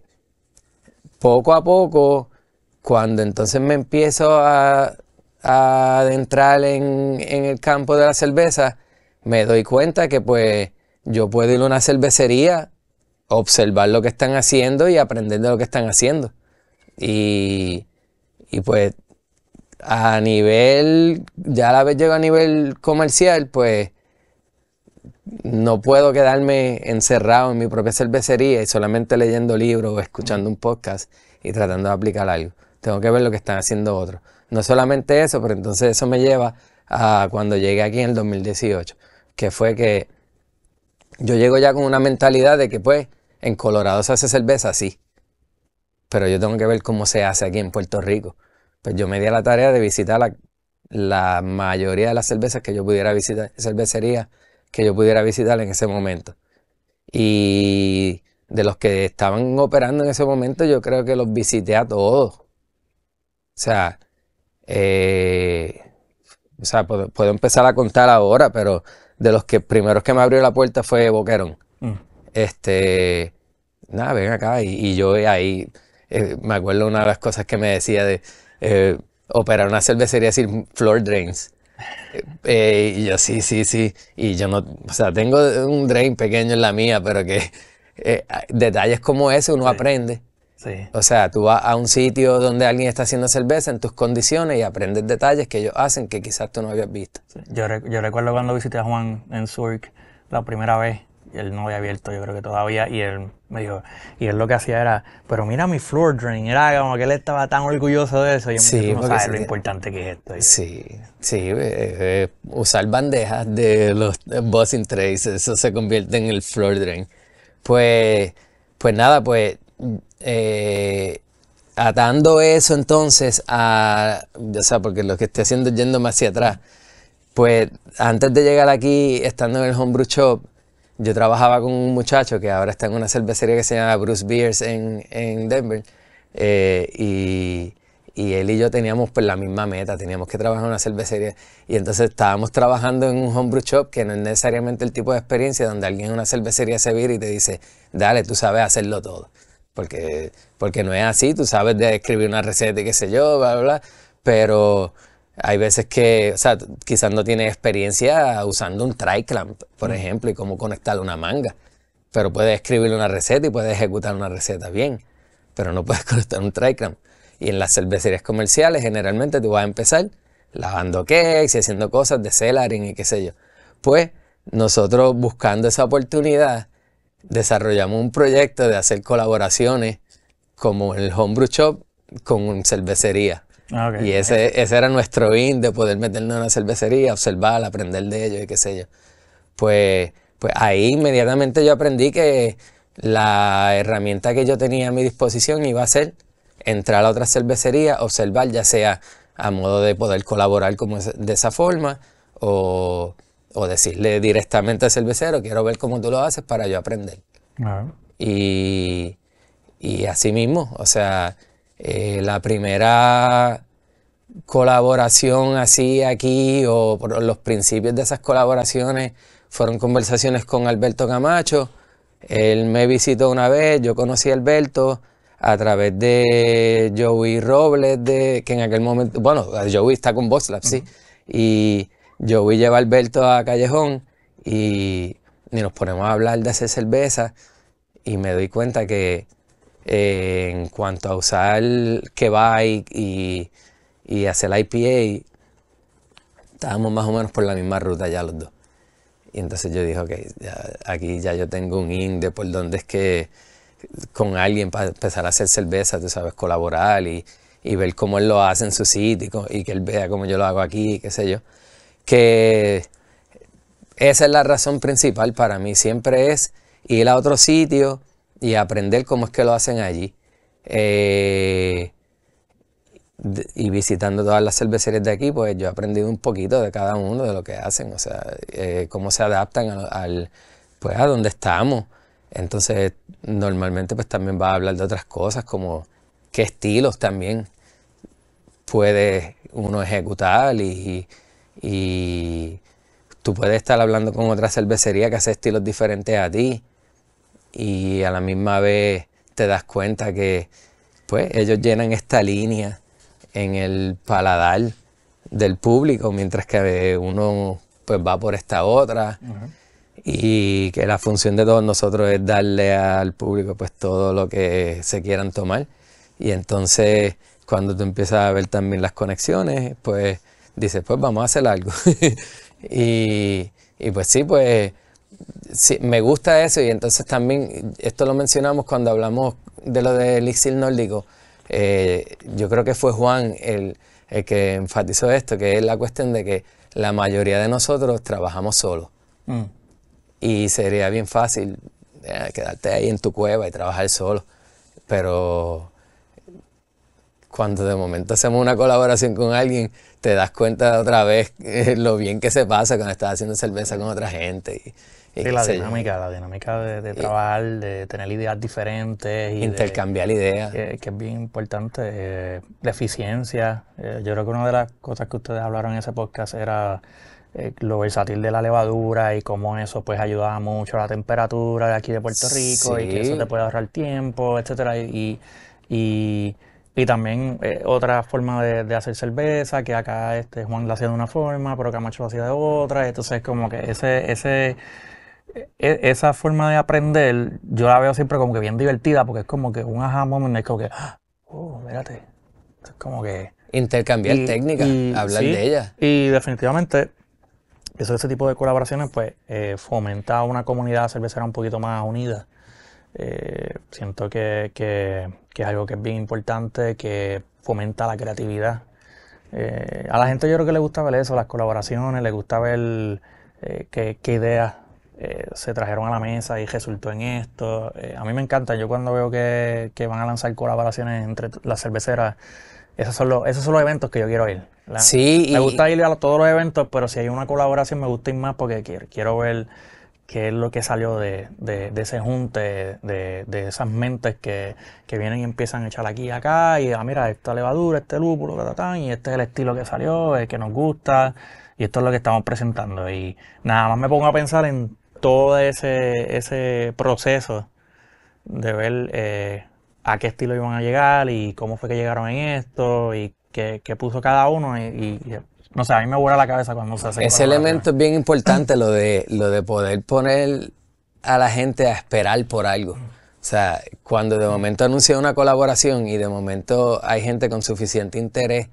poco a poco, cuando entonces me empiezo a, adentrar en, en, el campo de la cerveza, me doy cuenta que pues yo puedo ir a una cervecería observar lo que están haciendo y aprender de lo que están haciendo. Y, pues a nivel, ya a la vez llego a nivel comercial, pues no puedo quedarme encerrado en mi propia cervecería y solamente leyendo libros o escuchando un podcast y tratando de aplicar algo. Tengo que ver lo que están haciendo otros. No solamente eso, pero entonces eso me lleva a cuando llegué aquí en el 2018, que fue que yo llego ya con una mentalidad de que pues en Colorado se hace cerveza, sí. Pero yo tengo que ver cómo se hace aquí en Puerto Rico. Pues yo me di a la tarea de visitar la, mayoría de las cervezas que yo pudiera visitar, cervecerías que yo pudiera visitar en ese momento. Y de los que estaban operando en ese momento, yo creo que los visité a todos. O sea, eh, puedo, empezar a contar ahora, pero de los que primeros que me abrió la puerta fue Boquerón. Mm este, nada, ven acá. Y, yo ahí, eh, me acuerdo una de las cosas que me decía de eh, operar una cervecería, decir floor drains. Eh, y yo, sí, sí, sí. Y yo no, o sea, tengo un drain pequeño en la mía, pero que detalles como ese uno aprende. O sea, tú vas a un sitio donde alguien está haciendo cerveza en tus condiciones y aprendes detalles que ellos hacen que quizás tú no habías visto.
yo recuerdo cuando visité a Juan en Zurich la primera vez él no había abierto, yo creo que todavía, y él me dijo, y él lo que hacía era, pero mira mi floor drain, era como que él estaba tan orgulloso de eso, y yo sí, no sabes lo importante que es esto.
Sí, sí, usar bandejas de los bossing trays, eso se convierte en el floor drain. Pues, pues nada, pues eh, atando eso entonces a, ya sea, porque lo que estoy haciendo es más hacia atrás, pues antes de llegar aquí, estando en el homebrew shop, yo trabajaba con un muchacho que ahora está en una cervecería que se llama Bruce Beers en, Denver. Eh, y, él y yo teníamos pues la misma meta, teníamos que trabajar en una cervecería. Y entonces estábamos trabajando en un homebrew shop que no es necesariamente el tipo de experiencia donde alguien en una cervecería se vira y te dice, dale, tú sabes hacerlo todo. Porque, porque no es así, tú sabes de escribir una receta y qué sé yo, bla, bla, bla. Pero hay veces que, o sea, quizás no tienes experiencia usando un triclamp, por mm. ejemplo, y cómo conectar una manga. Pero puedes escribir una receta y puedes ejecutar una receta bien, pero no puedes conectar un triclamp. Y en las cervecerías comerciales, generalmente tú vas a empezar lavando cakes y haciendo cosas de cellaring y qué sé yo. Pues nosotros buscando esa oportunidad, desarrollamos un proyecto de hacer colaboraciones como el Homebrew Shop con cervecería. Ah, y ese, ese era nuestro in de poder meternos en la cervecería, observar, aprender de ellos y qué sé yo. Pues, pues ahí inmediatamente yo aprendí que la herramienta que yo tenía a mi disposición iba a ser entrar a otra cervecería, observar, ya sea a modo de poder colaborar como de esa forma o, decirle directamente al cervecero, quiero ver cómo tú lo haces para yo aprender. Y, y así mismo, o sea, eh, la primera colaboración así aquí o los principios de esas colaboraciones fueron conversaciones con Alberto Camacho. Él me visitó una vez, yo conocí a Alberto a través de Joey Robles, de, que en aquel momento, bueno, Joey está con Voxlab, sí, y Joey lleva a Alberto a Callejón y, y nos ponemos a hablar de hacer cerveza y me doy cuenta que eh, en cuanto a usar que va y, y, hacer la IPA, estábamos más o menos por la misma ruta ya los dos. Y entonces yo dije, ok, aquí ya yo tengo un inde por donde es que con alguien para empezar a hacer cerveza, tú sabes, colaborar y, y ver cómo él lo hace en su sitio y que él vea cómo yo lo hago aquí, qué sé yo. Que esa es la razón principal para mí, siempre es ir a otro sitio y aprender cómo es que lo hacen allí. Eh, y visitando todas las cervecerías de aquí, pues yo he aprendido un poquito de cada uno, de lo que hacen, o sea, eh, cómo se adaptan al, pues a donde estamos. Entonces, normalmente pues también va a hablar de otras cosas, como qué estilos también puede uno ejecutar y tú puedes estar hablando con otra cervecería que hace estilos diferentes a ti y a la misma vez te das cuenta que pues ellos llenan esta línea en el paladar del público mientras que uno pues va por esta otra y que la función de todos nosotros es darle al público pues todo lo que se quieran tomar y entonces cuando tú empiezas a ver también las conexiones pues dices pues vamos a hacer algo y, y pues sí pues me gusta eso y entonces también, esto lo mencionamos cuando hablamos de lo del Ixil nórdico, eh, yo creo que fue Juan el, que enfatizó esto, que es la cuestión de que la mayoría de nosotros trabajamos solos. Mm. Y sería bien fácil eh, quedarte ahí en tu cueva y trabajar solo. Pero cuando de momento hacemos una colaboración con alguien, te das cuenta otra vez eh, lo bien que se pasa cuando estás haciendo cerveza con otra gente. Y, Sí, la este, dinámica,
la dinámica de, de trabajar, de tener ideas diferentes. intercambiar ideas. Que, es bien importante. Eh, la eficiencia. Eh, yo creo que una de las cosas que ustedes hablaron en ese podcast era eh, lo versátil de la levadura y cómo eso pues ayudaba mucho a la temperatura de aquí de Puerto Rico y que eso te puede ahorrar tiempo, etcétera. Y, también otra forma de, hacer cerveza, que acá este Juan la hacía de una forma, pero Camacho lo hacía de otra. Entonces como que ese... ese e, esa forma de aprender, yo la veo siempre como que bien divertida, porque es como que un aha moment, es como que, ah, oh, espérate. Es como que. Intercambiar técnicas, hablar de ellas. Y definitivamente, eso, ese tipo de colaboraciones, pues, eh, fomenta una comunidad cervecera un poquito más unida. Eh, siento que, es algo que es bien importante, que fomenta la creatividad. Eh, a la gente yo creo que le gusta ver eso, las colaboraciones, le gusta ver qué, qué, ideas eh, se trajeron a la mesa y resultó en esto. Eh, a mí me encanta, yo cuando veo que, van a lanzar colaboraciones entre las cerveceras, esos son los, esos son eventos que yo quiero ir. me gusta ir a todos los eventos, pero si hay una colaboración me gusta ir más porque quiero, ver qué es lo que salió de, ese junte, de, de esas mentes que, vienen y empiezan a echar aquí y acá, y ah, mira, esta levadura, este lúpulo, y este es el estilo que salió, el que nos gusta, y esto es lo que estamos presentando. Y nada más me pongo a pensar en todo ese, ese proceso de ver eh, a qué estilo iban a llegar y cómo fue que llegaron en esto y qué, puso cada uno y, no sé, a mí me vuela la cabeza cuando se hace. Ese elemento
es bien importante, lo de, lo de poder poner a la gente a esperar por algo. O sea, cuando de momento anuncia una colaboración y de momento hay gente con suficiente interés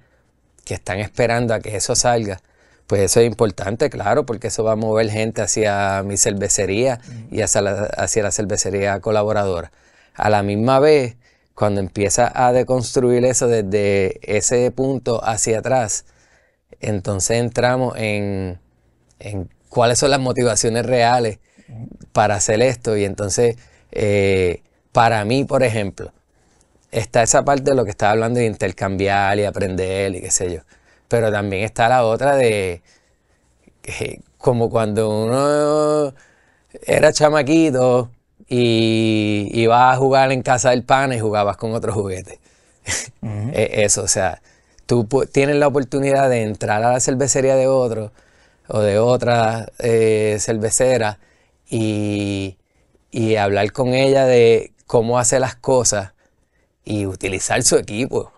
que están esperando a que eso salga, pues eso es importante, claro, porque eso va a mover gente hacia mi cervecería y hacia la, hacia la cervecería colaboradora. A la misma vez, cuando empieza a deconstruir eso desde ese punto hacia atrás, entonces entramos en, cuáles son las motivaciones reales para hacer esto. Y entonces, eh, para mí, por ejemplo, está esa parte de lo que estaba hablando de intercambiar y aprender y qué sé yo. Pero también está la otra de eh, como cuando uno era chamaquito y iba a jugar en casa del pan y jugabas con otro juguete. E, eso, o sea, tú tienes la oportunidad de entrar a la cervecería de otro o de otra eh, cervecera y, y hablar con ella de cómo hace las cosas y utilizar su equipo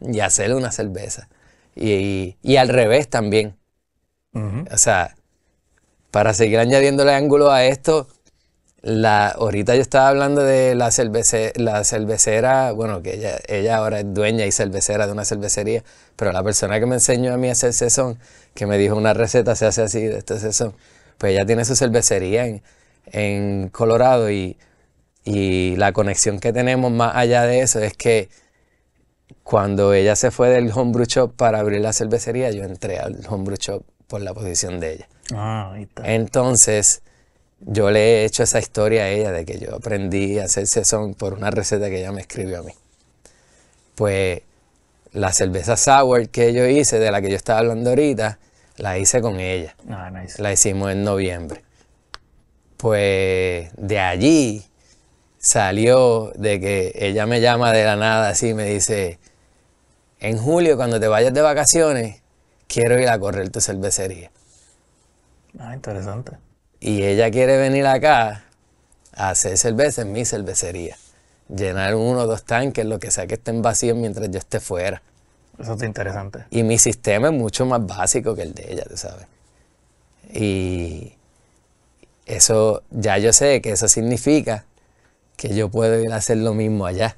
y hacerle una cerveza y, al revés también. O sea, para seguir el ángulo a esto, la, ahorita yo estaba hablando de la, cervecera, bueno, que ella, ahora es dueña y cervecera de una cervecería, pero la persona que me enseñó a mí a hacer sesón, que me dijo una receta, se hace así de este sesón, pues ella tiene su cervecería en, Colorado y, y la conexión que tenemos más allá de eso es que cuando ella se fue del homebrew shop para abrir la cervecería, yo entré al homebrew shop por la posición de ella. Ah, ahí está. Entonces, yo le he hecho esa historia a ella de que yo aprendí a hacer sesón por una receta que ella me escribió a mí. Pues la cerveza sour que yo hice, de la que yo estaba hablando ahorita, la hice con ella. Ah, la hicimos en noviembre. Pues de allí salió de que ella me llama de la nada así me dice, en julio cuando te vayas de vacaciones, quiero ir a correr tu cervecería. Ah, interesante. Y ella quiere venir acá a hacer cerveza en mi cervecería. Llenar uno o dos tanques, lo que sea que estén vacíos mientras yo esté fuera. Eso es interesante. Y mi sistema es mucho más básico que el de ella, tú sabes. Y eso, ya yo sé que eso significa que yo puedo ir a hacer lo mismo allá.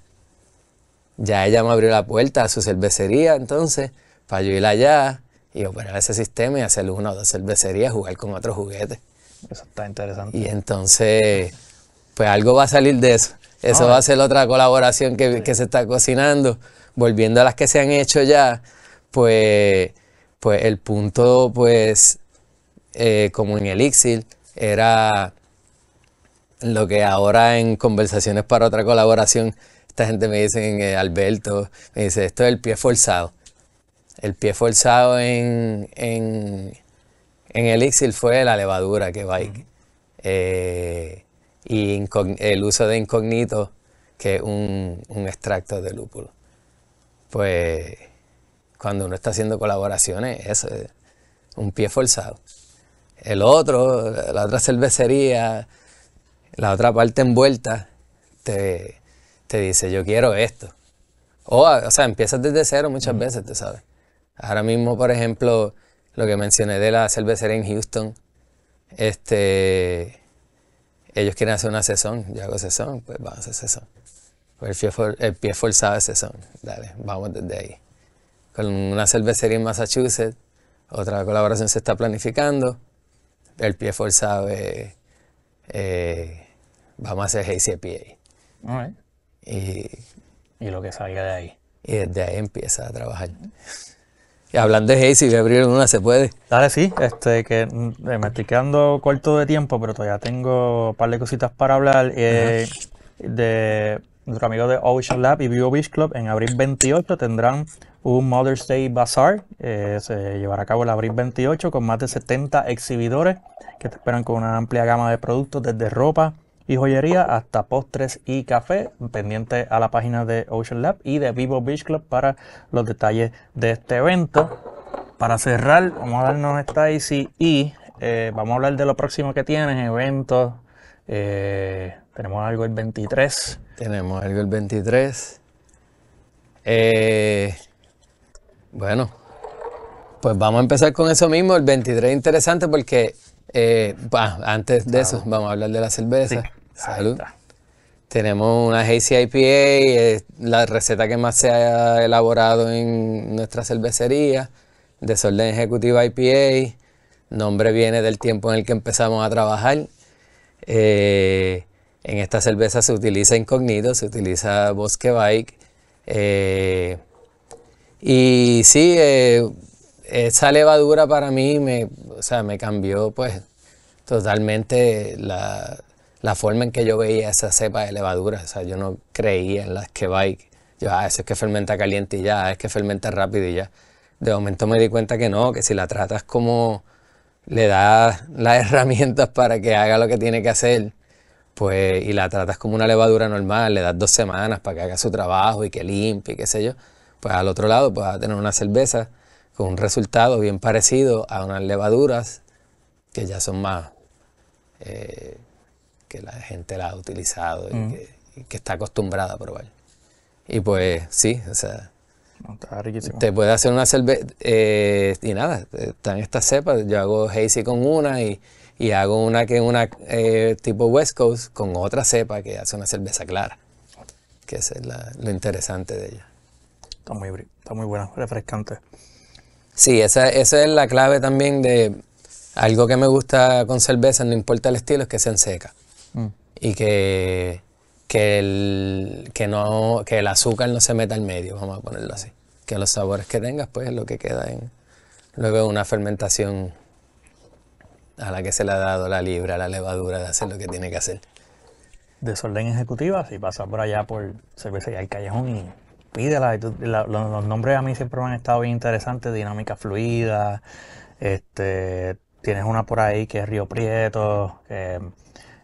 Ya ella me abrió la puerta a su cervecería entonces para yo ir allá y operar ese sistema y hacer una o dos cervecerías, jugar con otros juguetes.
Eso está interesante. Y
entonces, pues algo va a salir de eso. Eso ah. va a ser otra colaboración que, se está cocinando. Volviendo a las que se han hecho ya, pues, pues el punto, pues, eh, como en el Elixir, era lo que ahora en conversaciones para otra colaboración, esta gente me dice, eh, Alberto, me dice, esto es el pie forzado. El pie forzado en, en, en Elixir fue la levadura que va eh, y el uso de incógnito, que es un, un extracto de lúpulo. Pues cuando uno está haciendo colaboraciones, eso es un pie forzado. El otro, la otra cervecería, la otra parte envuelta te, dice, yo quiero esto. O, sea, empiezas desde cero muchas veces, te sabes. Ahora mismo, por ejemplo, lo que mencioné de la cervecería en Houston, este, ellos quieren hacer una sesión, yo hago sesión, pues vamos a hacer sesión. Pues el pie, forzado es sesión, dale, vamos desde ahí. Con una cervecería en Massachusetts, otra colaboración se está planificando, el pie forzado es... Eh, vamos a hacer JCPA. Y,
y lo que salga de ahí.
Y desde ahí empieza a trabajar. Y hablando de Hazy, de abrir una, ¿se puede?
Dale, sí, este, que eh, me estoy quedando corto de tiempo, pero todavía tengo un par de cositas para hablar. Eh, de nuestro amigo de Ocean Lab y Vivo Beach Club, en abril 28 tendrán un Mother's Day Bazaar. Eh, se llevará a cabo el abril 28 con más de 70 exhibidores que te esperan con una amplia gama de productos, desde ropa, y joyería hasta postres y café, pendiente a la página de Ocean Lab y de Vivo Beach Club para los detalles de este evento. Para cerrar, vamos a darnos esta y y eh, vamos a hablar de lo próximo que tienen eventos, eh, tenemos algo el 23. Tenemos algo el 23. Eh, bueno,
pues vamos a empezar con eso mismo. El 23 interesante porque antes de eso vamos a hablar de la cerveza. Salud. Tenemos una Hazy IPA, la receta que más se ha elaborado en nuestra cervecería, de Desorden Ejecutiva IPA, nombre viene del tiempo en el que empezamos a trabajar. Eh, en esta cerveza se utiliza incógnito, se utiliza Bosque Bike. Eh, y sí, eh, esa levadura para mí me, o sea, me cambió pues totalmente la, la forma en que yo veía esa cepa de levadura, o sea, yo no creía en las que va yo, ah, eso es que fermenta caliente y ya, es que fermenta rápido y ya. De momento me di cuenta que no, que si la tratas como le das las herramientas para que haga lo que tiene que hacer, pues, y la tratas como una levadura normal, le das dos semanas para que haga su trabajo y que limpie, y qué sé yo, pues al otro lado pues, vas a tener una cerveza con un resultado bien parecido a unas levaduras que ya son más eh, que la gente la ha utilizado y, que, está acostumbrada a probar. Y pues sí, o sea, está riquísimo. te puede hacer una cerveza eh, y nada, están estas cepas, yo hago hazy con una y, y hago una que es una eh, tipo West Coast con otra cepa que hace una cerveza clara, que es lo
interesante de ella. Está muy, está muy buena, refrescante.
Sí, esa, esa es la clave también de algo que me gusta con cerveza, no importa el estilo, es que sean secas y que, que, el, que, no, que el azúcar no se meta al medio, vamos a ponerlo así. Que los sabores que tengas, pues es lo que queda en, luego una fermentación a la que se le ha dado la libra, la levadura de hacer lo que tiene que hacer.
Desorden ejecutiva, si pasas por allá por cervecería al callejón y pídela. los, nombres a mí siempre me han estado bien interesantes, dinámica fluida, este, tienes una por ahí que es Río Prieto, que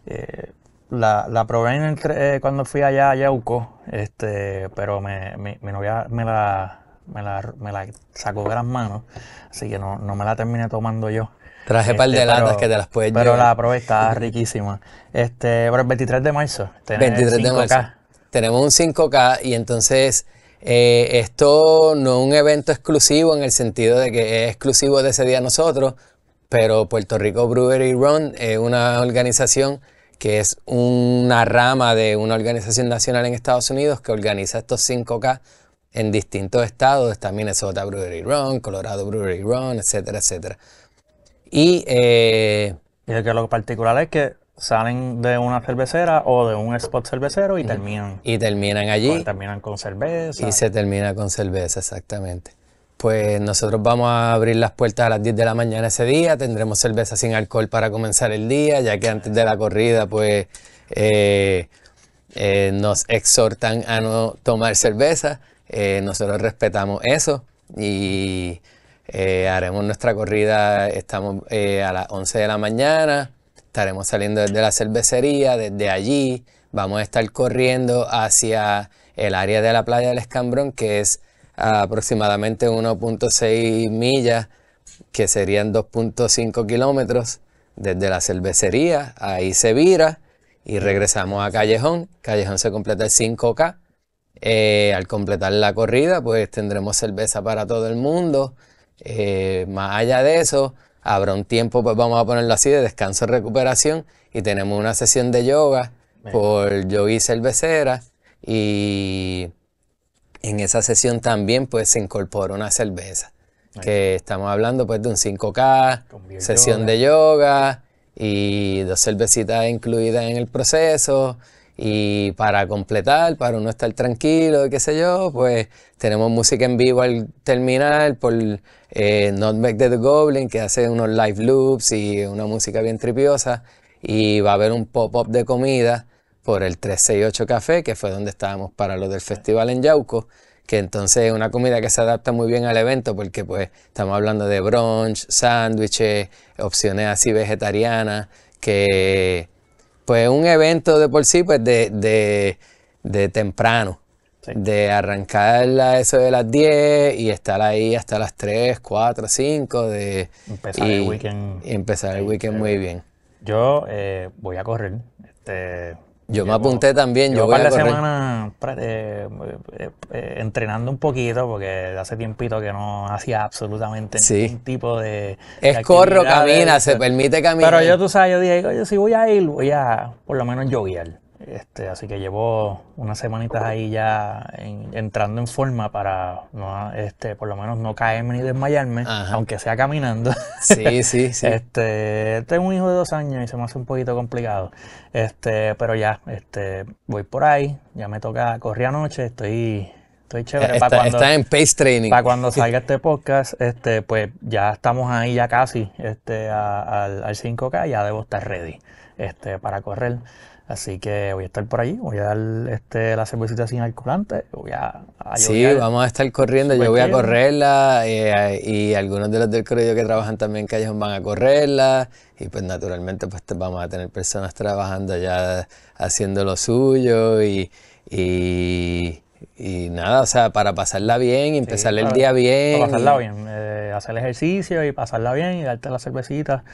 eh, la, la, probé eh, cuando fui allá a Yauco, este, pero me, mi, novia me la, me la, sacó de las manos, así que no, no me la terminé tomando yo. Traje para par este, de latas que te las puedes llevar. Pero la probé está riquísima. Este, pero el 23 de marzo. 23 de marzo.
Tenemos un 5K y entonces eh, esto no es un evento exclusivo en el sentido de que es exclusivo de ese día nosotros, pero Puerto Rico Brewery Run es una organización que es una rama de una organización nacional en Estados Unidos que organiza estos 5K en distintos estados, También está Minnesota Brewery
Run, Colorado Brewery Run, etcétera, etcétera. Y, eh, y que lo particular es que salen de una cervecera o de un spot cervecero y terminan. Y terminan allí. Pues terminan con cerveza. Y se
termina con cerveza, exactamente pues nosotros vamos a abrir las puertas a las 10 de la mañana ese día, tendremos cerveza sin alcohol para comenzar el día, ya que antes de la corrida pues eh, eh, nos exhortan a no tomar cerveza, eh, nosotros respetamos eso y haremos nuestra corrida, estamos a las 11 de la mañana, estaremos saliendo desde la cervecería, desde allí vamos a estar corriendo hacia el área de la playa del Escambrón que es aproximadamente 1.6 millas, que serían 2.5 kilómetros, desde la cervecería, ahí se vira y regresamos a Callejón. Callejón se completa el 5K. Eh, al completar la corrida, pues tendremos cerveza para todo el mundo. Eh, más allá de eso, habrá un tiempo, pues vamos a ponerlo así, de descanso, y recuperación. Y tenemos una sesión de yoga por yogi cervecera. Y en esa sesión también pues se incorpora una cerveza, que estamos hablando pues de un 5K, sesión de yoga y dos cervecitas incluidas en el proceso. Y para completar, para uno estar tranquilo, qué sé yo, pues tenemos música en vivo al terminar por eh, Not Make the Goblin, que hace unos live loops y una música bien tripiosa. Y va a haber un pop-up de comida por el 368 Café, que fue donde estábamos para lo del festival en Yauco, que entonces es una comida que se adapta muy bien al evento porque pues estamos hablando de brunch, sándwiches, opciones así vegetarianas, que pues un evento de por sí pues de, temprano. De arrancar eso de las 10 y estar ahí hasta las 3, 4, 5. De, empezar el weekend. empezar el weekend muy bien.
Yo eh, voy a correr. Este, yo me apunté también. Yo voy a la semana eh, eh, eh, eh, entrenando un poquito porque hace tiempito que no hacía absolutamente ningún tipo de. Es corro, camina, se permite caminar. Pero yo, tú sabes, yo dije, yo si voy a ir, voy a por lo menos lloviar. Este, así que llevo unas semanitas ahí ya entrando en forma para no, este, por lo menos no caerme ni desmayarme, aunque sea caminando. Sí, sí, Este, tengo un hijo de dos años y se me hace un poquito complicado. Este, pero ya, este, voy por ahí, ya me toca, correr anoche, estoy Estoy chévere. Eh, está, para cuando, en pace training. Para cuando salga este podcast, este, pues ya estamos ahí ya casi este, al 5K, ya debo estar ready este, para correr. Así que voy a estar por ahí, voy a dar este, la cervecita sin alcoholante, voy a, Sí, vamos a estar corriendo, yo voy a correrla
eh, y algunos de los del correo que trabajan también en Callejón van a correrla y pues naturalmente pues vamos a tener personas trabajando allá haciendo lo suyo y, y, nada, o sea, para pasarla bien, empezar el día bien. Para pasarla bien,
eh, hacer ejercicio y pasarla bien y darte la cervecita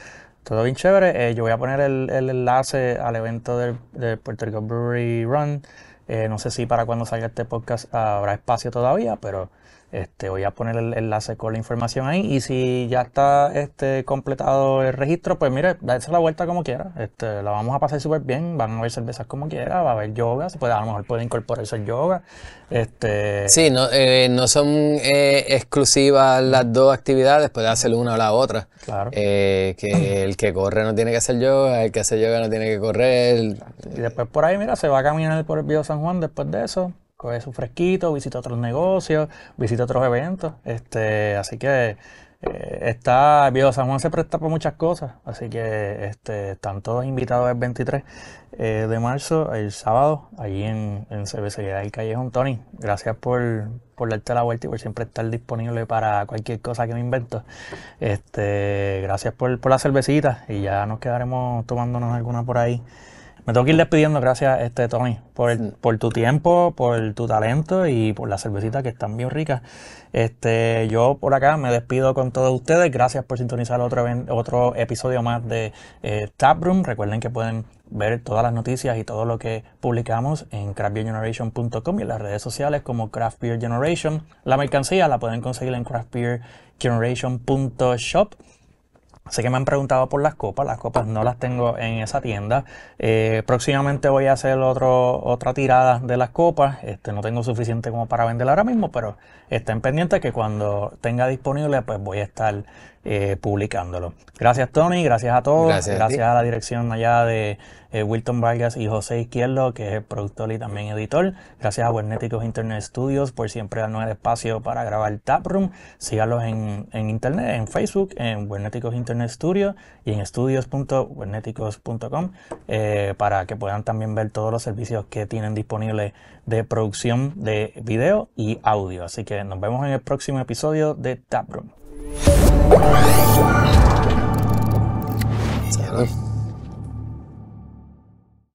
todo bien chévere. Eh, yo voy a poner el, enlace al evento del, Puerto Rico Brewery Run. Eh, no sé si para cuando salga este podcast habrá espacio todavía, pero este, voy a poner el enlace con la información ahí y si ya está este, completado el registro, pues mire, dase la vuelta como quiera. Este, la vamos a pasar súper bien, van a haber cervezas como quiera, va a haber yoga, se puede, a lo mejor puede incorporarse el yoga. Este...
Sí, no, eh, no son eh, exclusivas las dos actividades, puede hacer una o la otra. Claro. Eh, que el que corre no tiene que hacer yoga,
el que hace yoga no tiene que correr. Y después por ahí, mira, se va a caminar por el Vío San Juan después de eso coge su fresquito, visita otros negocios, visita otros eventos. Este, así que eh, está, Viejo se presta por muchas cosas, así que este, están todos invitados el 23 eh, de marzo, el sábado, ahí en, en cervecería del Callejón. Tony, gracias por, por darte la vuelta y por siempre estar disponible para cualquier cosa que me invento. Este, gracias por, por la cervecita y ya nos quedaremos tomándonos alguna por ahí me tengo que ir despidiendo, gracias, este, Tony, por, tu tiempo, por tu talento y por las cervecita, que están bien ricas. Este, yo por acá me despido con todos ustedes. Gracias por sintonizar otro, otro episodio más de eh, Taproom. Recuerden que pueden ver todas las noticias y todo lo que publicamos en craftbeergeneration.com y en las redes sociales como Craft Beer Generation. La mercancía la pueden conseguir en craftbeergeneration.shop. Sé que me han preguntado por las copas, las copas no las tengo en esa tienda. Eh, próximamente voy a hacer otro, otra tirada de las copas. Este, no tengo suficiente como para vender ahora mismo, pero estén pendientes que cuando tenga disponible, pues voy a estar eh, publicándolo. Gracias, Tony. Gracias a todos. Gracias, a, la dirección allá de eh, Wilton Vargas y José Izquierdo, que es el productor y también editor. Gracias a Webneticos Internet Studios por siempre darnos el espacio para grabar Taproom. Sígalos en, en internet, en Facebook, en Webneticos Internet Studios y en studios.webneticos.com eh, para que puedan también ver todos los servicios que tienen disponibles de producción de video y audio. Así que nos vemos en el próximo episodio de Taproom.